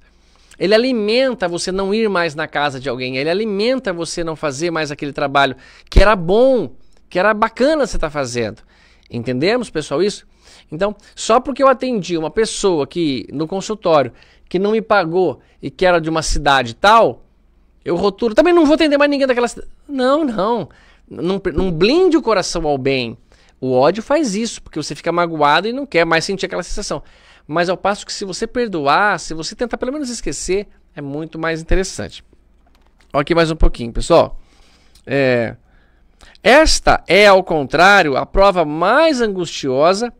Ele alimenta você não ir mais na casa de alguém. Ele alimenta você não fazer mais aquele trabalho que era bom, que era bacana você estar tá fazendo. Entendemos, pessoal, isso? Então, só porque eu atendi uma pessoa que no consultório que não me pagou e que era de uma cidade tal, eu rotulo. Também não vou atender mais ninguém daquela cidade. Não, não. Não, não blinde o coração ao bem. O ódio faz isso, porque você fica magoado e não quer mais sentir aquela sensação. Mas ao passo que se você perdoar, se você tentar pelo menos esquecer, é muito mais interessante. aqui mais um pouquinho, pessoal. É. Esta é, ao contrário, a prova mais angustiosa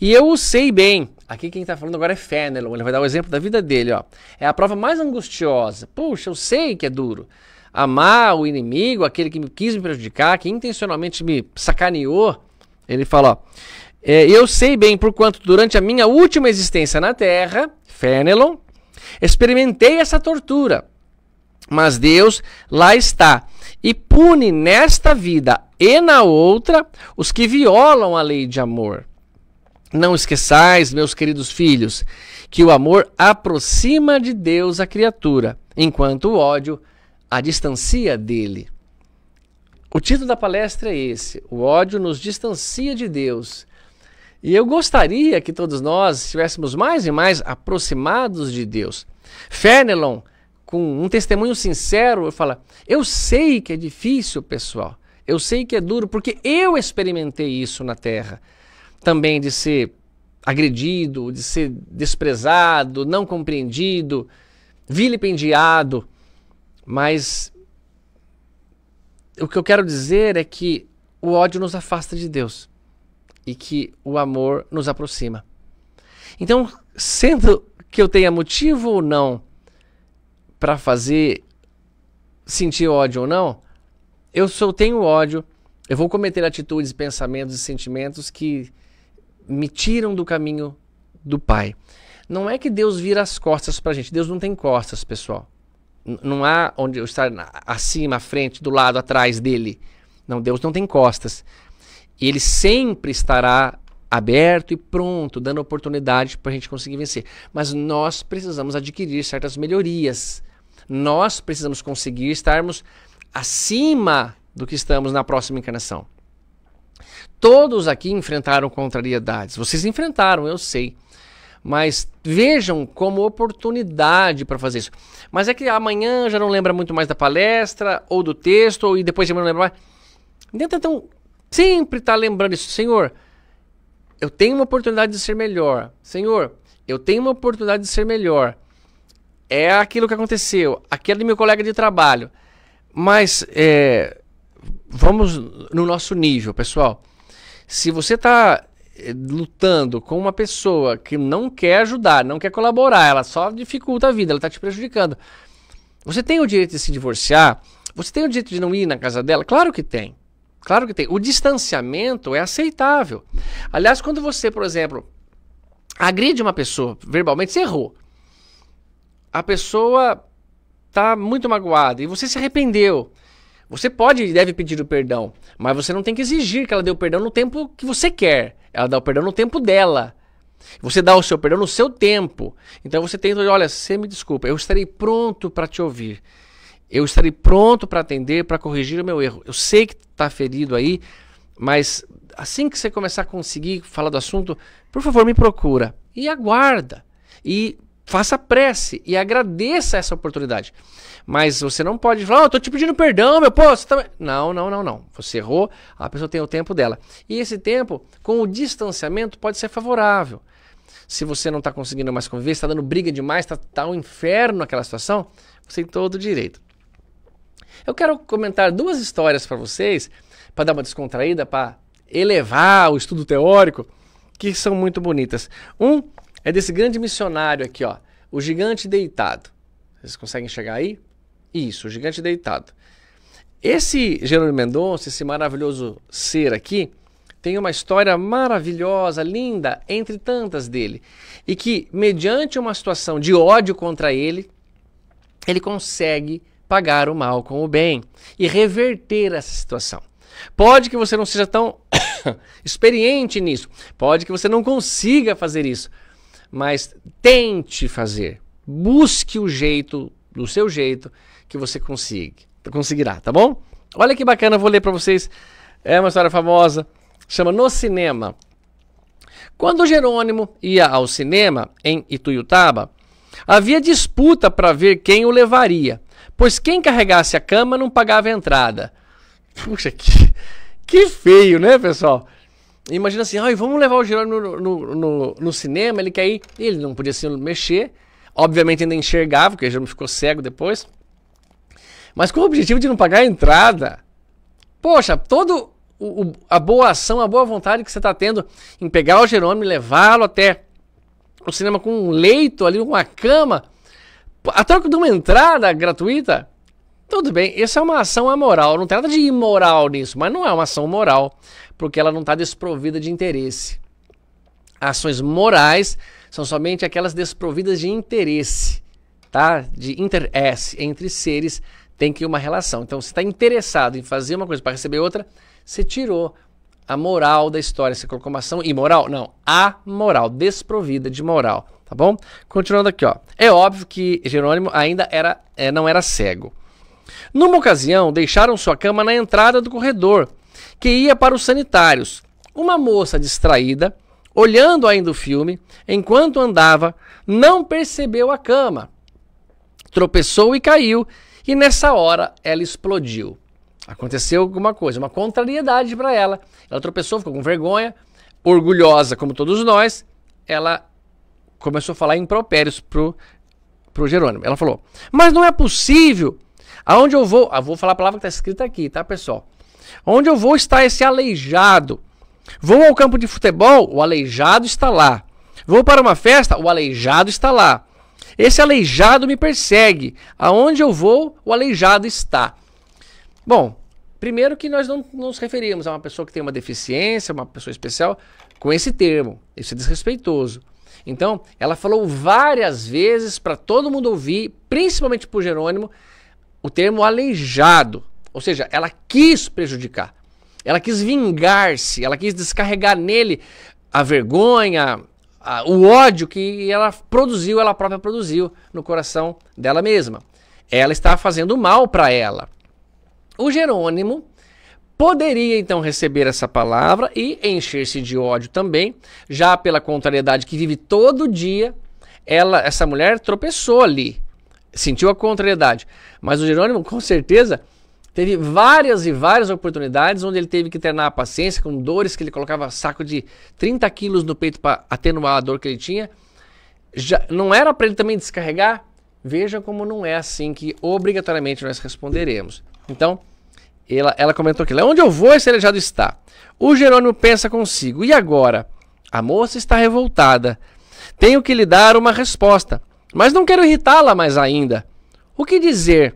e eu o sei bem. Aqui quem está falando agora é Fenelon, ele vai dar o exemplo da vida dele. Ó. É a prova mais angustiosa. Puxa, eu sei que é duro. Amar o inimigo, aquele que me quis me prejudicar, que intencionalmente me sacaneou. Ele fala: ó, é, Eu sei bem porquanto durante a minha última existência na Terra, Fenelon, experimentei essa tortura. Mas Deus lá está, e pune nesta vida e na outra os que violam a lei de amor. Não esqueçais, meus queridos filhos, que o amor aproxima de Deus a criatura, enquanto o ódio a distancia dele. O título da palestra é esse: O ódio nos distancia de Deus. E eu gostaria que todos nós estivéssemos mais e mais aproximados de Deus. Fenelon com um testemunho sincero, eu falo: eu sei que é difícil, pessoal. Eu sei que é duro, porque eu experimentei isso na terra. Também de ser agredido, de ser desprezado, não compreendido, vilipendiado. Mas o que eu quero dizer é que o ódio nos afasta de Deus e que o amor nos aproxima. Então, sendo que eu tenha motivo ou não para fazer sentir ódio ou não, eu só tenho ódio, eu vou cometer atitudes, pensamentos e sentimentos que me tiram do caminho do Pai. Não é que Deus vira as costas para a gente. Deus não tem costas, pessoal. não há onde eu estar acima, à frente, do lado, atrás dele. Não, Deus não tem costas. E ele sempre estará aberto e pronto, dando oportunidade para a gente conseguir vencer. Mas nós precisamos adquirir certas melhorias nós precisamos conseguir estarmos acima do que estamos na próxima encarnação. Todos aqui enfrentaram contrariedades. Vocês enfrentaram, eu sei. Mas vejam como oportunidade para fazer isso. Mas é que amanhã já não lembra muito mais da palestra, ou do texto, ou, e depois amanhã não lembra mais. Então, então sempre estar tá lembrando isso. Senhor, eu tenho uma oportunidade de ser melhor. Senhor, eu tenho uma oportunidade de ser melhor é aquilo que aconteceu, aquele é meu colega de trabalho. Mas é, vamos no nosso nível, pessoal. Se você está é, lutando com uma pessoa que não quer ajudar, não quer colaborar, ela só dificulta a vida, ela está te prejudicando. Você tem o direito de se divorciar? Você tem o direito de não ir na casa dela? Claro que tem. Claro que tem. O distanciamento é aceitável. Aliás, quando você, por exemplo, agride uma pessoa verbalmente, você errou a pessoa está muito magoada e você se arrependeu. Você pode e deve pedir o perdão, mas você não tem que exigir que ela dê o perdão no tempo que você quer. Ela dá o perdão no tempo dela. Você dá o seu perdão no seu tempo. Então você dizer, olha, você me desculpa, eu estarei pronto para te ouvir. Eu estarei pronto para atender, para corrigir o meu erro. Eu sei que está ferido aí, mas assim que você começar a conseguir falar do assunto, por favor, me procura e aguarda. E Faça prece e agradeça essa oportunidade. Mas você não pode falar, oh, eu tô te pedindo perdão, meu poço. tá... Não, não, não, não. Você errou, a pessoa tem o tempo dela. E esse tempo, com o distanciamento, pode ser favorável. Se você não está conseguindo mais conviver, está dando briga demais, está tá um inferno aquela situação, você tem todo o direito. Eu quero comentar duas histórias para vocês, para dar uma descontraída, para elevar o estudo teórico, que são muito bonitas. Um é desse grande missionário aqui, ó. O gigante deitado. Vocês conseguem chegar aí? Isso, o gigante deitado. Esse Jerônimo Mendonça, esse maravilhoso ser aqui, tem uma história maravilhosa, linda, entre tantas dele. E que, mediante uma situação de ódio contra ele, ele consegue pagar o mal com o bem e reverter essa situação. Pode que você não seja tão experiente nisso, pode que você não consiga fazer isso, mas tente fazer. Busque o jeito, do seu jeito, que você consiga, conseguirá, tá bom? Olha que bacana, vou ler para vocês. É uma história famosa, chama No Cinema. Quando Jerônimo ia ao cinema em Ituiutaba, havia disputa para ver quem o levaria, pois quem carregasse a cama não pagava entrada. Puxa, que, que feio, né, pessoal? imagina assim, ah, vamos levar o Jerônimo no, no, no, no, cinema, ele quer ir. Ele não podia se assim, mexer, obviamente ainda enxergava, porque o Jerônimo ficou cego depois. Mas com o objetivo de não pagar a entrada. Poxa, todo o, a boa ação, a boa vontade que você está tendo em pegar o Jerônimo e levá-lo até o cinema com um leito ali, uma cama, a troca de uma entrada gratuita, tudo bem, essa é uma ação amoral, não tem nada de imoral nisso, mas não é uma ação moral, porque ela não está desprovida de interesse. Ações morais são somente aquelas desprovidas de interesse, tá? De interesse é, entre seres tem que ir uma relação. Então, se está interessado em fazer uma coisa para receber outra, você tirou a moral da história, você colocou uma ação imoral? Não, a moral, desprovida de moral, tá bom? Continuando aqui, ó. É óbvio que Jerônimo ainda era, é, não era cego. Numa ocasião, deixaram sua cama na entrada do corredor, que ia para os sanitários. Uma moça distraída, olhando ainda o filme, enquanto andava, não percebeu a cama. Tropeçou e caiu, e nessa hora ela explodiu. Aconteceu alguma coisa, uma contrariedade para ela. Ela tropeçou, ficou com vergonha, orgulhosa como todos nós, ela começou a falar impropérios pro pro Jerônimo. Ela falou: "Mas não é possível Aonde eu vou, ah, vou falar a palavra que está escrita aqui, tá, pessoal? Onde eu vou estar esse aleijado? Vou ao campo de futebol, o aleijado está lá. Vou para uma festa, o aleijado está lá. Esse aleijado me persegue. Aonde eu vou, o aleijado está. Bom, primeiro que nós não, não nos referimos a uma pessoa que tem uma deficiência, uma pessoa especial, com esse termo. Isso é desrespeitoso. Então, ela falou várias vezes para todo mundo ouvir, principalmente para Jerônimo, o termo aleijado, ou seja, ela quis prejudicar, ela quis vingar-se, ela quis descarregar nele a vergonha, a, o ódio que ela produziu, ela própria produziu no coração dela mesma. Ela está fazendo mal para ela. O Jerônimo poderia então receber essa palavra e encher-se de ódio também, já pela contrariedade que vive todo dia. Ela, essa mulher tropeçou ali, sentiu a contrariedade. Mas o Jerônimo, com certeza, teve várias e várias oportunidades onde ele teve que treinar a paciência com dores que ele colocava saco de 30 quilos no peito para atenuar a dor que ele tinha. Já, não era para ele também descarregar? Veja como não é assim que obrigatoriamente nós responderemos. Então, ela, ela comentou aqui: é onde eu vou, esse aleijado está. O Jerônimo pensa consigo: e agora? A moça está revoltada. Tenho que lhe dar uma resposta mas não quero irritá-la mais ainda. O que dizer?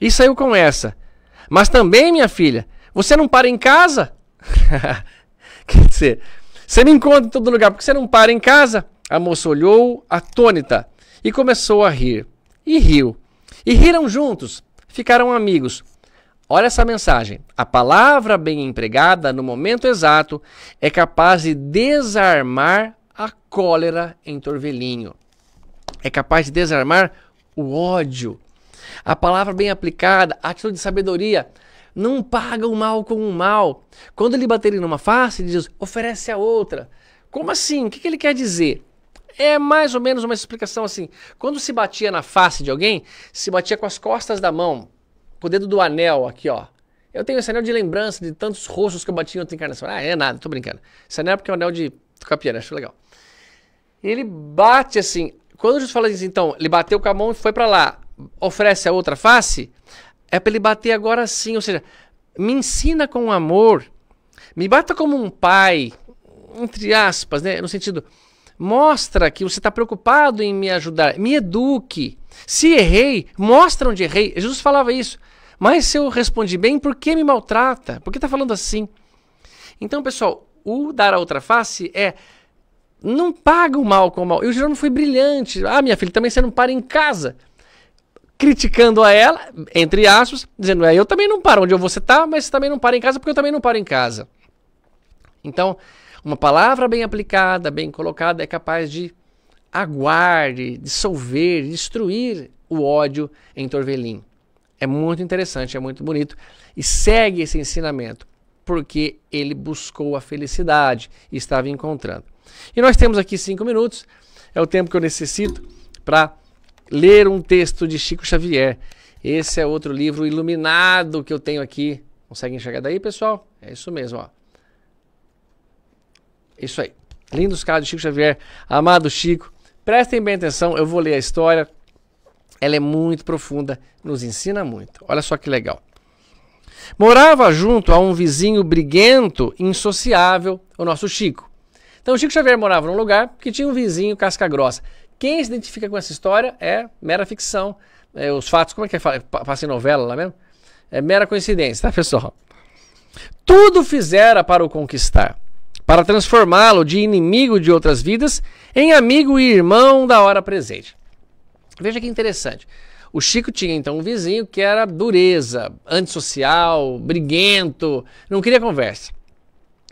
E saiu com essa. Mas também, minha filha, você não para em casa? Quer dizer, você me encontra em todo lugar, porque você não para em casa? A moça olhou, atônita, e começou a rir. E riu. E riram juntos, ficaram amigos. Olha essa mensagem. A palavra bem empregada, no momento exato, é capaz de desarmar a cólera em Torvelinho é capaz de desarmar o ódio. A palavra bem aplicada, a atitude de sabedoria, não paga o mal com o mal. Quando ele baterem numa face, ele diz, oferece a outra. Como assim? O que, ele quer dizer? É mais ou menos uma explicação assim. Quando se batia na face de alguém, se batia com as costas da mão, com o dedo do anel aqui, ó. Eu tenho esse anel de lembrança de tantos rostos que eu bati em outra encarnação. Ah, é nada, tô brincando. Esse anel é porque é um anel de tocar acho legal. Ele bate assim, quando Jesus fala assim, então, ele bateu com a mão e foi para lá, oferece a outra face, é para ele bater agora sim. Ou seja, me ensina com amor, me bata como um pai, entre aspas, né? No sentido, mostra que você está preocupado em me ajudar, me eduque. Se errei, mostra onde errei. Jesus falava isso. Mas se eu respondi bem, por que me maltrata? Por que está falando assim? Então, pessoal, o dar a outra face é não paga o mal com o mal. E o Jerônimo foi brilhante. Ah, minha filha, também você não para em casa. Criticando a ela, entre aspas, dizendo: é, eu também não paro onde você está, mas você também não para em casa porque eu também não paro em casa. Então, uma palavra bem aplicada, bem colocada, é capaz de aguarde, dissolver, destruir o ódio em Torvelim. É muito interessante, é muito bonito e segue esse ensinamento porque ele buscou a felicidade e estava encontrando. E nós temos aqui cinco minutos, é o tempo que eu necessito para ler um texto de Chico Xavier. Esse é outro livro iluminado que eu tenho aqui. Consegue enxergar daí, pessoal? É isso mesmo, ó. Isso aí. Lindos casos de Chico Xavier, amado Chico. Prestem bem atenção, eu vou ler a história. Ela é muito profunda, nos ensina muito. Olha só que legal. Morava junto a um vizinho briguento, insociável, o nosso Chico. Então Chico Xavier morava num lugar que tinha um vizinho casca grossa. Quem se identifica com essa história é mera ficção. É, os fatos, como é que é? Passa em novela lá é mesmo? É mera coincidência, tá, pessoal? Tudo fizera para o conquistar, para transformá-lo de inimigo de outras vidas em amigo e irmão da hora presente. Veja que interessante. O Chico tinha então um vizinho que era dureza, antissocial, briguento, não queria conversa.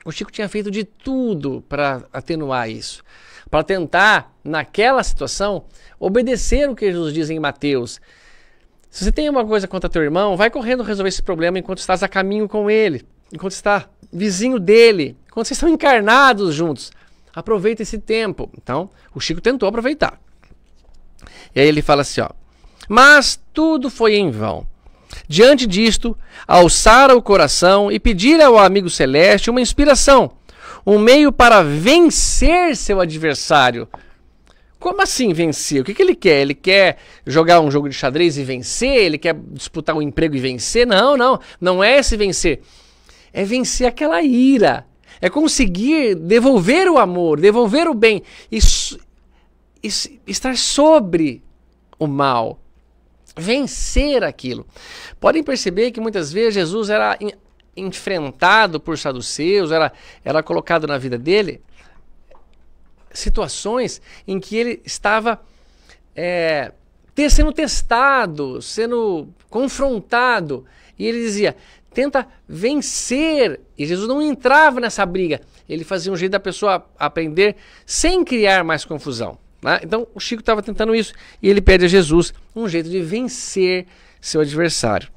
O Chico tinha feito de tudo para atenuar isso, para tentar, naquela situação, obedecer o que Jesus diz em Mateus. Se você tem uma coisa contra teu irmão, vai correndo resolver esse problema enquanto estás a caminho com ele, enquanto está vizinho dele, enquanto vocês estão encarnados juntos. Aproveita esse tempo. Então, o Chico tentou aproveitar. E aí ele fala assim, ó: "Mas tudo foi em vão. Diante disto, alçara o coração e pedira ao amigo celeste uma inspiração, um meio para vencer seu adversário. Como assim vencer? O que, que ele quer? Ele quer jogar um jogo de xadrez e vencer? Ele quer disputar um emprego e vencer? Não, não. Não é esse vencer. É vencer aquela ira. É conseguir devolver o amor, devolver o bem estar sobre o mal vencer aquilo. Podem perceber que muitas vezes Jesus era em, enfrentado por saduceus, era, era colocado na vida dele situações em que ele estava é, sendo testado, sendo confrontado, e ele dizia: tenta vencer. E Jesus não entrava nessa briga, ele fazia um jeito da pessoa aprender sem criar mais confusão. Né? Então o Chico estava tentando isso e ele pede a Jesus um jeito de vencer seu adversário.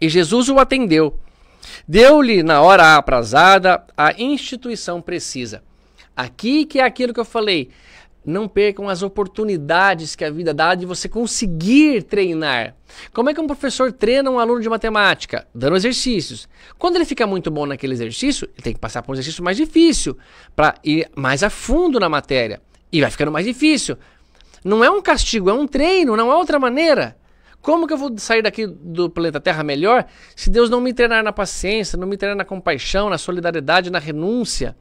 E Jesus o atendeu. Deu-lhe, na hora aprazada, a instituição precisa. Aqui que é aquilo que eu falei. Não percam as oportunidades que a vida dá de você conseguir treinar. Como é que um professor treina um aluno de matemática? Dando exercícios. Quando ele fica muito bom naquele exercício, ele tem que passar por um exercício mais difícil para ir mais a fundo na matéria. E vai ficando mais difícil. Não é um castigo, é um treino, não há é outra maneira. Como que eu vou sair daqui do planeta Terra melhor se Deus não me treinar na paciência, não me treinar na compaixão, na solidariedade, na renúncia?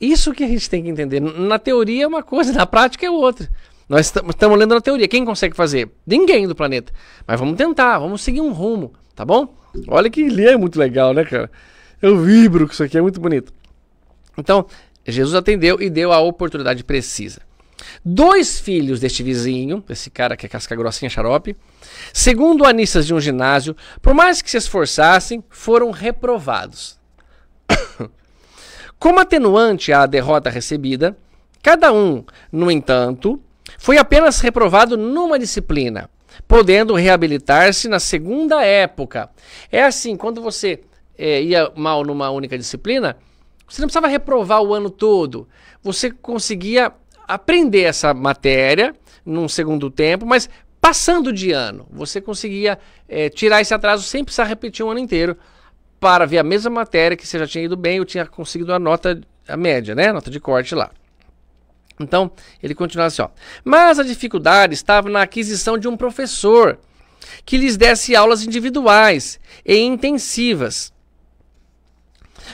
Isso que a gente tem que entender. Na teoria é uma coisa, na prática é outra. Nós estamos lendo na teoria. Quem consegue fazer? Ninguém do planeta. Mas vamos tentar, vamos seguir um rumo, tá bom? Olha que ler é muito legal, né, cara? Eu vibro com isso aqui, é muito bonito. Então, Jesus atendeu e deu a oportunidade precisa. Dois filhos deste vizinho, esse cara que é casca grossinha xarope, segundo anistas de um ginásio, por mais que se esforçassem, foram reprovados. Como atenuante à derrota recebida, cada um, no entanto, foi apenas reprovado numa disciplina, podendo reabilitar-se na segunda época. É assim, quando você é, ia mal numa única disciplina, você não precisava reprovar o ano todo. Você conseguia aprender essa matéria num segundo tempo, mas passando de ano, você conseguia é, tirar esse atraso sem precisar repetir um ano inteiro para ver a mesma matéria que você já tinha ido bem ou tinha conseguido a nota, a média, né? A nota de corte lá. Então, ele continua assim, ó. Mas a dificuldade estava na aquisição de um professor que lhes desse aulas individuais e intensivas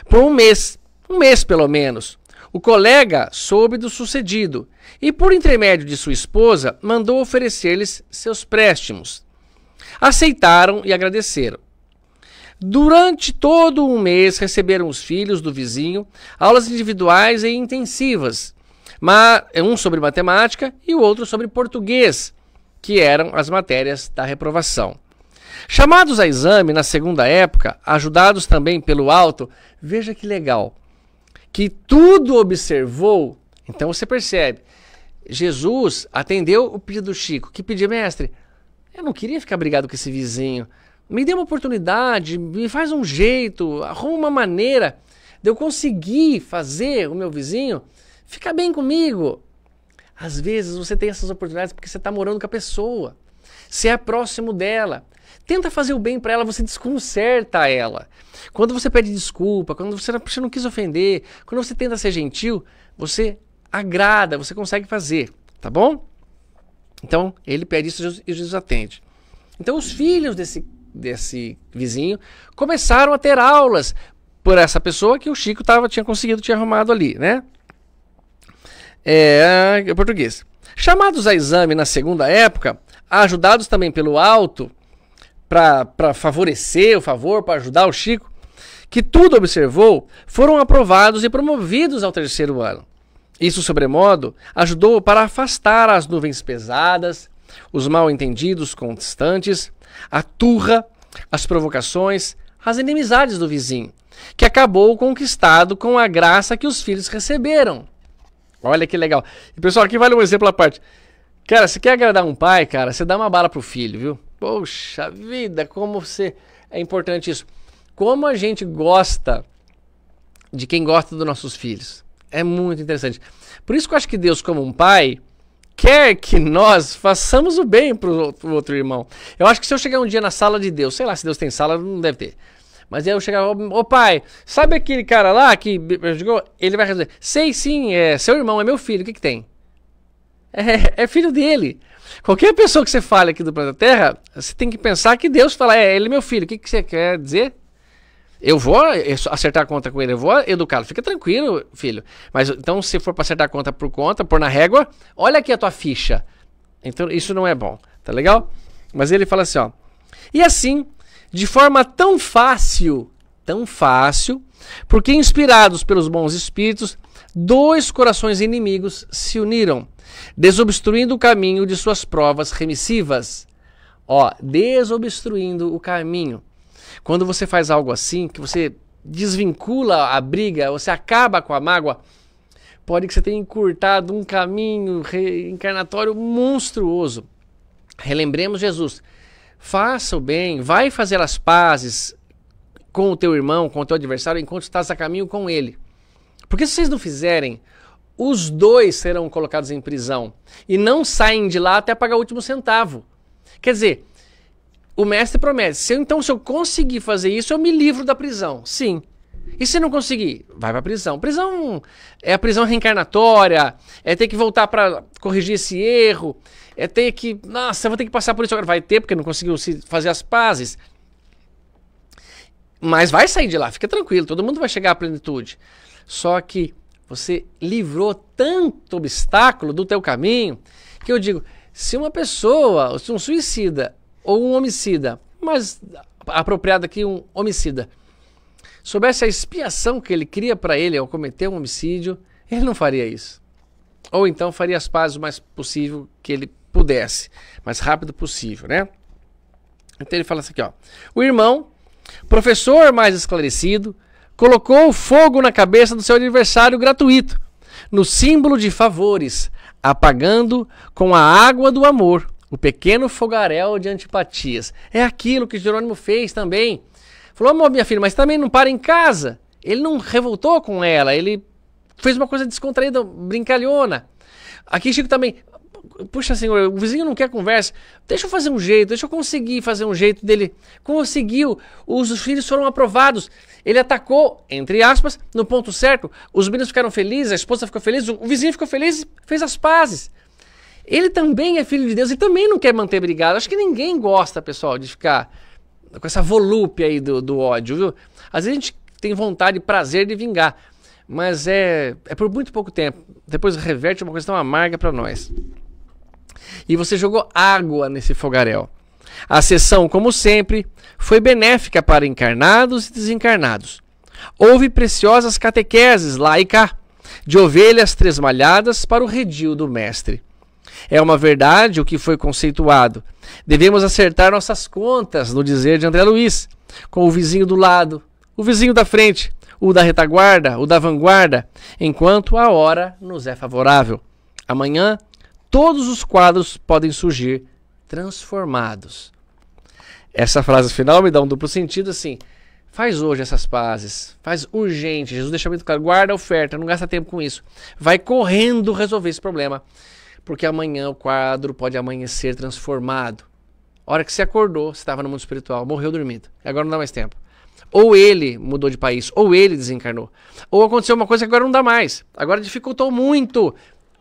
por um mês um mês pelo menos. O colega soube do sucedido e, por intermédio de sua esposa, mandou oferecer-lhes seus préstimos. Aceitaram e agradeceram. Durante todo um mês receberam os filhos do vizinho aulas individuais e intensivas, é, um sobre matemática e o outro sobre português, que eram as matérias da reprovação. Chamados a exame na segunda época, ajudados também pelo alto, veja que legal que tudo observou, então você percebe. Jesus atendeu o pedido do Chico, que pedia, mestre, eu não queria ficar brigado com esse vizinho. Me dê uma oportunidade, me faz um jeito, arruma uma maneira de eu conseguir fazer o meu vizinho ficar bem comigo. Às vezes você tem essas oportunidades porque você está morando com a pessoa. Você é próximo dela. Tenta fazer o bem para ela, você desconcerta ela. Quando você pede desculpa, quando você não, você não quis ofender, quando você tenta ser gentil, você agrada, você consegue fazer, tá bom? Então, ele pede isso e Jesus atende. Então, os filhos desse, desse vizinho começaram a ter aulas por essa pessoa que o Chico tava, tinha conseguido, tinha arrumado ali, né? É, português. Chamados a exame na segunda época, ajudados também pelo alto, para favorecer o favor, para ajudar o Chico, que tudo observou, foram aprovados e promovidos ao terceiro ano. Isso, sobremodo, ajudou para afastar as nuvens pesadas, os mal-entendidos constantes, a turra, as provocações, as inimizades do vizinho, que acabou conquistado com a graça que os filhos receberam. Olha que legal. E pessoal, aqui vale um exemplo à parte. Cara, se quer agradar um pai, cara, você dá uma bala pro filho, viu? Poxa vida, como você é importante isso. Como a gente gosta de quem gosta dos nossos filhos. É muito interessante. Por isso que eu acho que Deus, como um pai, quer que nós façamos o bem para o outro irmão. Eu acho que se eu chegar um dia na sala de Deus, sei lá se Deus tem sala, não deve ter. Mas aí eu chegar, ô oh, pai, sabe aquele cara lá que prejudicou? Ele vai responder, sei sim, é seu irmão, é meu filho, o que, que tem? É, é filho dele. Qualquer pessoa que você fale aqui do planeta Terra, você tem que pensar que Deus fala, é, ele é meu filho, o que, que você quer dizer? Eu vou acertar a conta com ele, eu vou educá-lo. Fica tranquilo, filho. Mas então, se for para acertar a conta por conta, pôr na régua, olha aqui a tua ficha. Então, isso não é bom, tá legal? Mas ele fala assim, ó. E assim, de forma tão fácil, tão fácil, porque, inspirados pelos bons espíritos, dois corações inimigos se uniram, desobstruindo o caminho de suas provas remissivas. Ó, desobstruindo o caminho. Quando você faz algo assim, que você desvincula a briga, você acaba com a mágoa, pode que você tenha encurtado um caminho reencarnatório monstruoso. Relembremos Jesus. Faça o bem, vai fazer as pazes, com o teu irmão, com o teu adversário, enquanto estás a caminho com ele. Porque se vocês não fizerem, os dois serão colocados em prisão e não saem de lá até pagar o último centavo. Quer dizer, o mestre promete: se eu, então, se eu conseguir fazer isso, eu me livro da prisão. Sim. E se não conseguir, vai para prisão. Prisão é a prisão reencarnatória, é ter que voltar para corrigir esse erro, é ter que, nossa, eu vou ter que passar por isso agora. Vai ter porque não conseguiu fazer as pazes. Mas vai sair de lá, fica tranquilo, todo mundo vai chegar à plenitude. Só que você livrou tanto obstáculo do teu caminho que eu digo, se uma pessoa, se um suicida ou um homicida, mas apropriado aqui um homicida, soubesse a expiação que ele cria para ele ao cometer um homicídio, ele não faria isso. Ou então faria as pazes o mais possível que ele pudesse, mais rápido possível, né? Então ele fala assim aqui, ó. O irmão Professor mais esclarecido colocou fogo na cabeça do seu adversário gratuito, no símbolo de favores, apagando com a água do amor o pequeno fogaréu de antipatias. É aquilo que Jerônimo fez também. Falou, amor, minha filha, mas também não para em casa. Ele não revoltou com ela, ele fez uma coisa descontraída, brincalhona. Aqui, Chico, também, puxa senhor, o vizinho não quer conversa, deixa eu fazer um jeito, deixa eu conseguir fazer um jeito dele. Conseguiu, os, filhos foram aprovados. Ele atacou, entre aspas, no ponto certo. Os meninos ficaram felizes, a esposa ficou feliz, o, vizinho ficou feliz, e fez as pazes. Ele também é filho de Deus e também não quer manter brigado. Acho que ninguém gosta, pessoal, de ficar com essa volúpia aí do, do ódio, viu? Às vezes a gente tem vontade e prazer de vingar, mas é, é por muito pouco tempo. Depois reverte uma questão amarga para nós. E você jogou água nesse fogaréu. A sessão, como sempre, foi benéfica para encarnados e desencarnados. Houve preciosas catequeses lá e cá, de ovelhas tresmalhadas para o redil do Mestre. É uma verdade o que foi conceituado. Devemos acertar nossas contas, no dizer de André Luiz, com o vizinho do lado, o vizinho da frente, o da retaguarda, o da vanguarda, enquanto a hora nos é favorável. Amanhã todos os quadros podem surgir transformados. Essa frase final me dá um duplo sentido assim. Faz hoje essas pazes, faz urgente. Jesus deixa muito claro, guarda a oferta, não gasta tempo com isso. Vai correndo resolver esse problema, porque amanhã o quadro pode amanhecer transformado. hora que você acordou, você estava no mundo espiritual, morreu dormindo. Agora não dá mais tempo. Ou ele mudou de país, ou ele desencarnou. Ou aconteceu uma coisa que agora não dá mais. Agora dificultou muito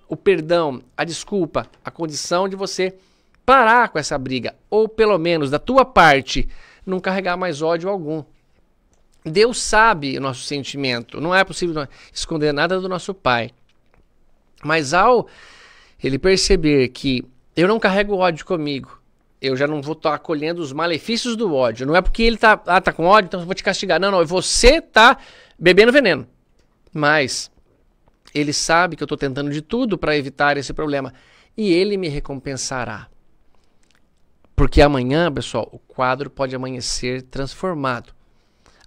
o perdão, a desculpa, a condição de você parar com essa briga, ou pelo menos da tua parte, não carregar mais ódio algum. Deus sabe o nosso sentimento, não é possível esconder nada do nosso Pai. Mas ao ele perceber que eu não carrego ódio comigo, eu já não vou estar acolhendo os malefícios do ódio. Não é porque ele tá, ah, tá com ódio, então eu vou te castigar. Não, não, você está bebendo veneno. Mas ele sabe que eu estou tentando de tudo para evitar esse problema. E ele me recompensará. Porque amanhã, pessoal, o quadro pode amanhecer transformado.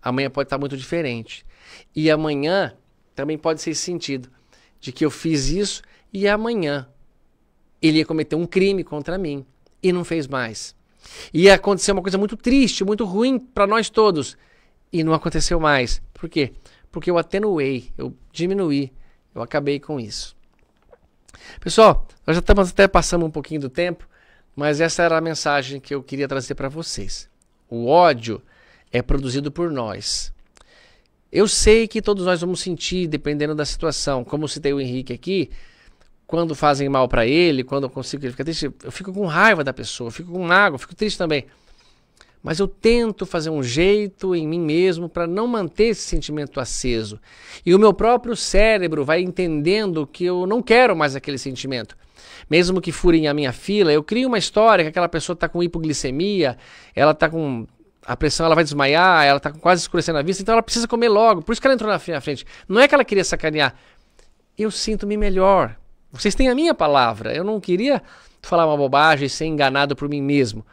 Amanhã pode estar tá muito diferente. E amanhã também pode ser esse sentido de que eu fiz isso e amanhã ele ia cometer um crime contra mim e não fez mais. Ia acontecer uma coisa muito triste, muito ruim para nós todos e não aconteceu mais. Por quê? Porque eu atenuei, eu diminuí eu acabei com isso. Pessoal, nós já estamos até passando um pouquinho do tempo, mas essa era a mensagem que eu queria trazer para vocês. O ódio é produzido por nós. Eu sei que todos nós vamos sentir, dependendo da situação, como citei o Henrique aqui, quando fazem mal para ele, quando eu consigo que ele triste, eu fico com raiva da pessoa, eu fico com mágoa, fico triste também mas eu tento fazer um jeito em mim mesmo para não manter esse sentimento aceso. E o meu próprio cérebro vai entendendo que eu não quero mais aquele sentimento. Mesmo que furem a minha fila, eu crio uma história que aquela pessoa está com hipoglicemia, ela está com a pressão, ela vai desmaiar, ela está quase escurecendo a vista, então ela precisa comer logo. Por isso que ela entrou na frente. Não é que ela queria sacanear. Eu sinto-me melhor. Vocês têm a minha palavra. Eu não queria falar uma bobagem e ser enganado por mim mesmo.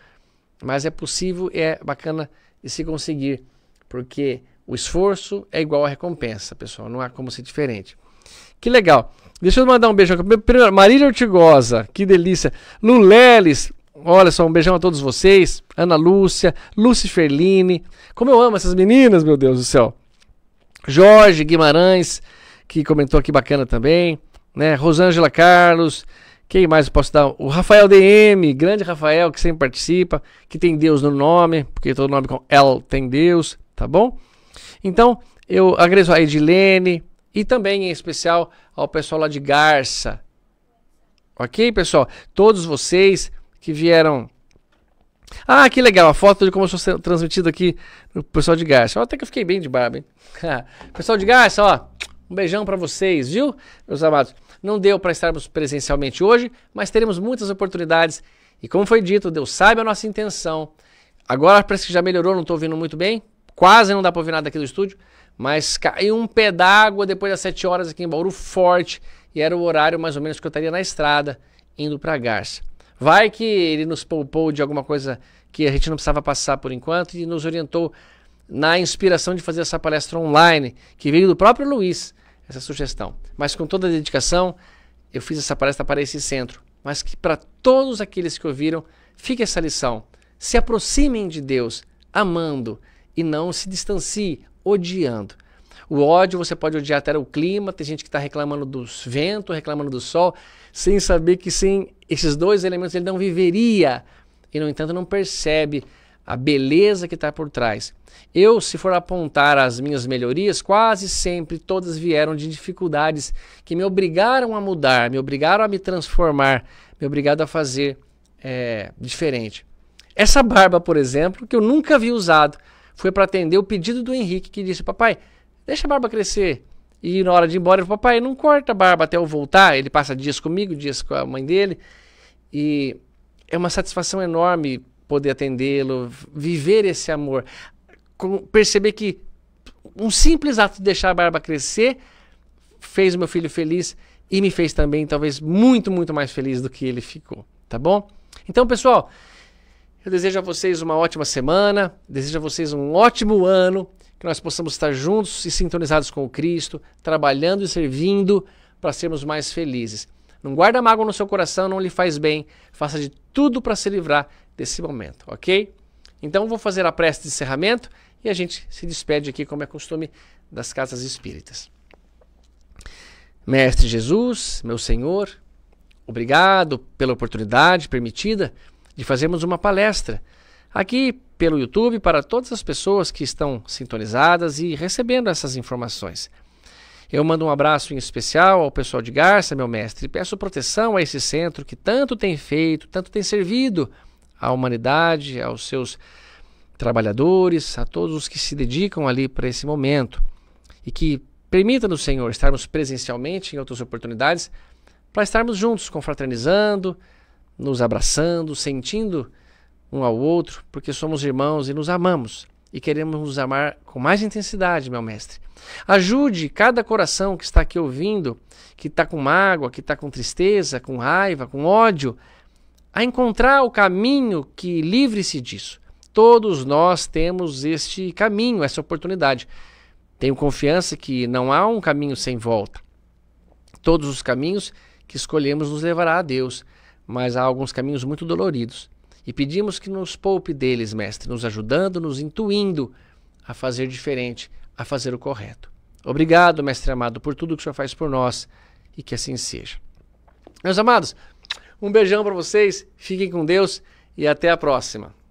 Mas é possível e é bacana de se conseguir, porque o esforço é igual à recompensa, pessoal. Não há como ser diferente. Que legal. Deixa eu mandar um beijão. Primeiro, Marília Ortigosa, que delícia. Luleles, olha só, um beijão a todos vocês. Ana Lúcia, Lúcia Ferline. Como eu amo essas meninas, meu Deus do céu. Jorge Guimarães, que comentou aqui bacana também. Né? Rosângela Carlos, quem mais eu posso dar? O Rafael DM, grande Rafael, que sempre participa, que tem Deus no nome, porque todo nome com L tem Deus, tá bom? Então, eu agradeço a Edilene e também, em especial, ao pessoal lá de Garça. Ok, pessoal? Todos vocês que vieram. Ah, que legal, a foto de como eu sou transmitido aqui pro pessoal de Garça. Até que eu fiquei bem de barba, hein? pessoal de Garça, ó, um beijão para vocês, viu, meus amados? Não deu para estarmos presencialmente hoje, mas teremos muitas oportunidades. E como foi dito, Deus sabe a nossa intenção. Agora parece que já melhorou, não estou ouvindo muito bem. Quase não dá para ouvir nada aqui do estúdio. Mas caiu um pé d'água depois das 7 horas aqui em Bauru, forte. E era o horário mais ou menos que eu estaria na estrada, indo para Garça. Vai que ele nos poupou de alguma coisa que a gente não precisava passar por enquanto e nos orientou na inspiração de fazer essa palestra online, que veio do próprio Luiz essa sugestão. Mas com toda a dedicação, eu fiz essa palestra para esse centro. Mas que para todos aqueles que ouviram, fique essa lição. Se aproximem de Deus amando e não se distancie odiando. O ódio você pode odiar até o clima, tem gente que está reclamando dos ventos, reclamando do sol, sem saber que sem esses dois elementos ele não viveria. E, no entanto, não percebe a beleza que está por trás. Eu, se for apontar as minhas melhorias, quase sempre todas vieram de dificuldades que me obrigaram a mudar, me obrigaram a me transformar, me obrigaram a fazer é, diferente. Essa barba, por exemplo, que eu nunca havia usado, foi para atender o pedido do Henrique, que disse: Papai, deixa a barba crescer. E na hora de ir embora, ele falou: Papai, não corta a barba até eu voltar. Ele passa dias comigo, dias com a mãe dele. E é uma satisfação enorme poder atendê-lo, viver esse amor, perceber que um simples ato de deixar a barba crescer fez o meu filho feliz e me fez também, talvez, muito, muito mais feliz do que ele ficou, tá bom? Então, pessoal, eu desejo a vocês uma ótima semana, desejo a vocês um ótimo ano, que nós possamos estar juntos e sintonizados com o Cristo, trabalhando e servindo para sermos mais felizes. Não guarda mágoa no seu coração, não lhe faz bem. Faça de tudo para se livrar desse momento, ok? Então vou fazer a prece de encerramento e a gente se despede aqui, como é costume das casas espíritas. Mestre Jesus, meu Senhor, obrigado pela oportunidade permitida de fazermos uma palestra aqui pelo YouTube para todas as pessoas que estão sintonizadas e recebendo essas informações. Eu mando um abraço em especial ao pessoal de Garça, meu mestre, e peço proteção a esse centro que tanto tem feito, tanto tem servido à humanidade, aos seus trabalhadores, a todos os que se dedicam ali para esse momento. E que permita no Senhor estarmos presencialmente em outras oportunidades para estarmos juntos, confraternizando, nos abraçando, sentindo um ao outro, porque somos irmãos e nos amamos e queremos nos amar com mais intensidade, meu mestre. Ajude cada coração que está aqui ouvindo, que está com mágoa, que está com tristeza, com raiva, com ódio, a encontrar o caminho que livre-se disso. Todos nós temos este caminho, essa oportunidade. Tenho confiança que não há um caminho sem volta. Todos os caminhos que escolhemos nos levará a Deus, mas há alguns caminhos muito doloridos. E pedimos que nos poupe deles, Mestre, nos ajudando, nos intuindo a fazer diferente, a fazer o correto. Obrigado, Mestre amado, por tudo que o Senhor faz por nós e que assim seja. Meus amados, um beijão para vocês, fiquem com Deus e até a próxima.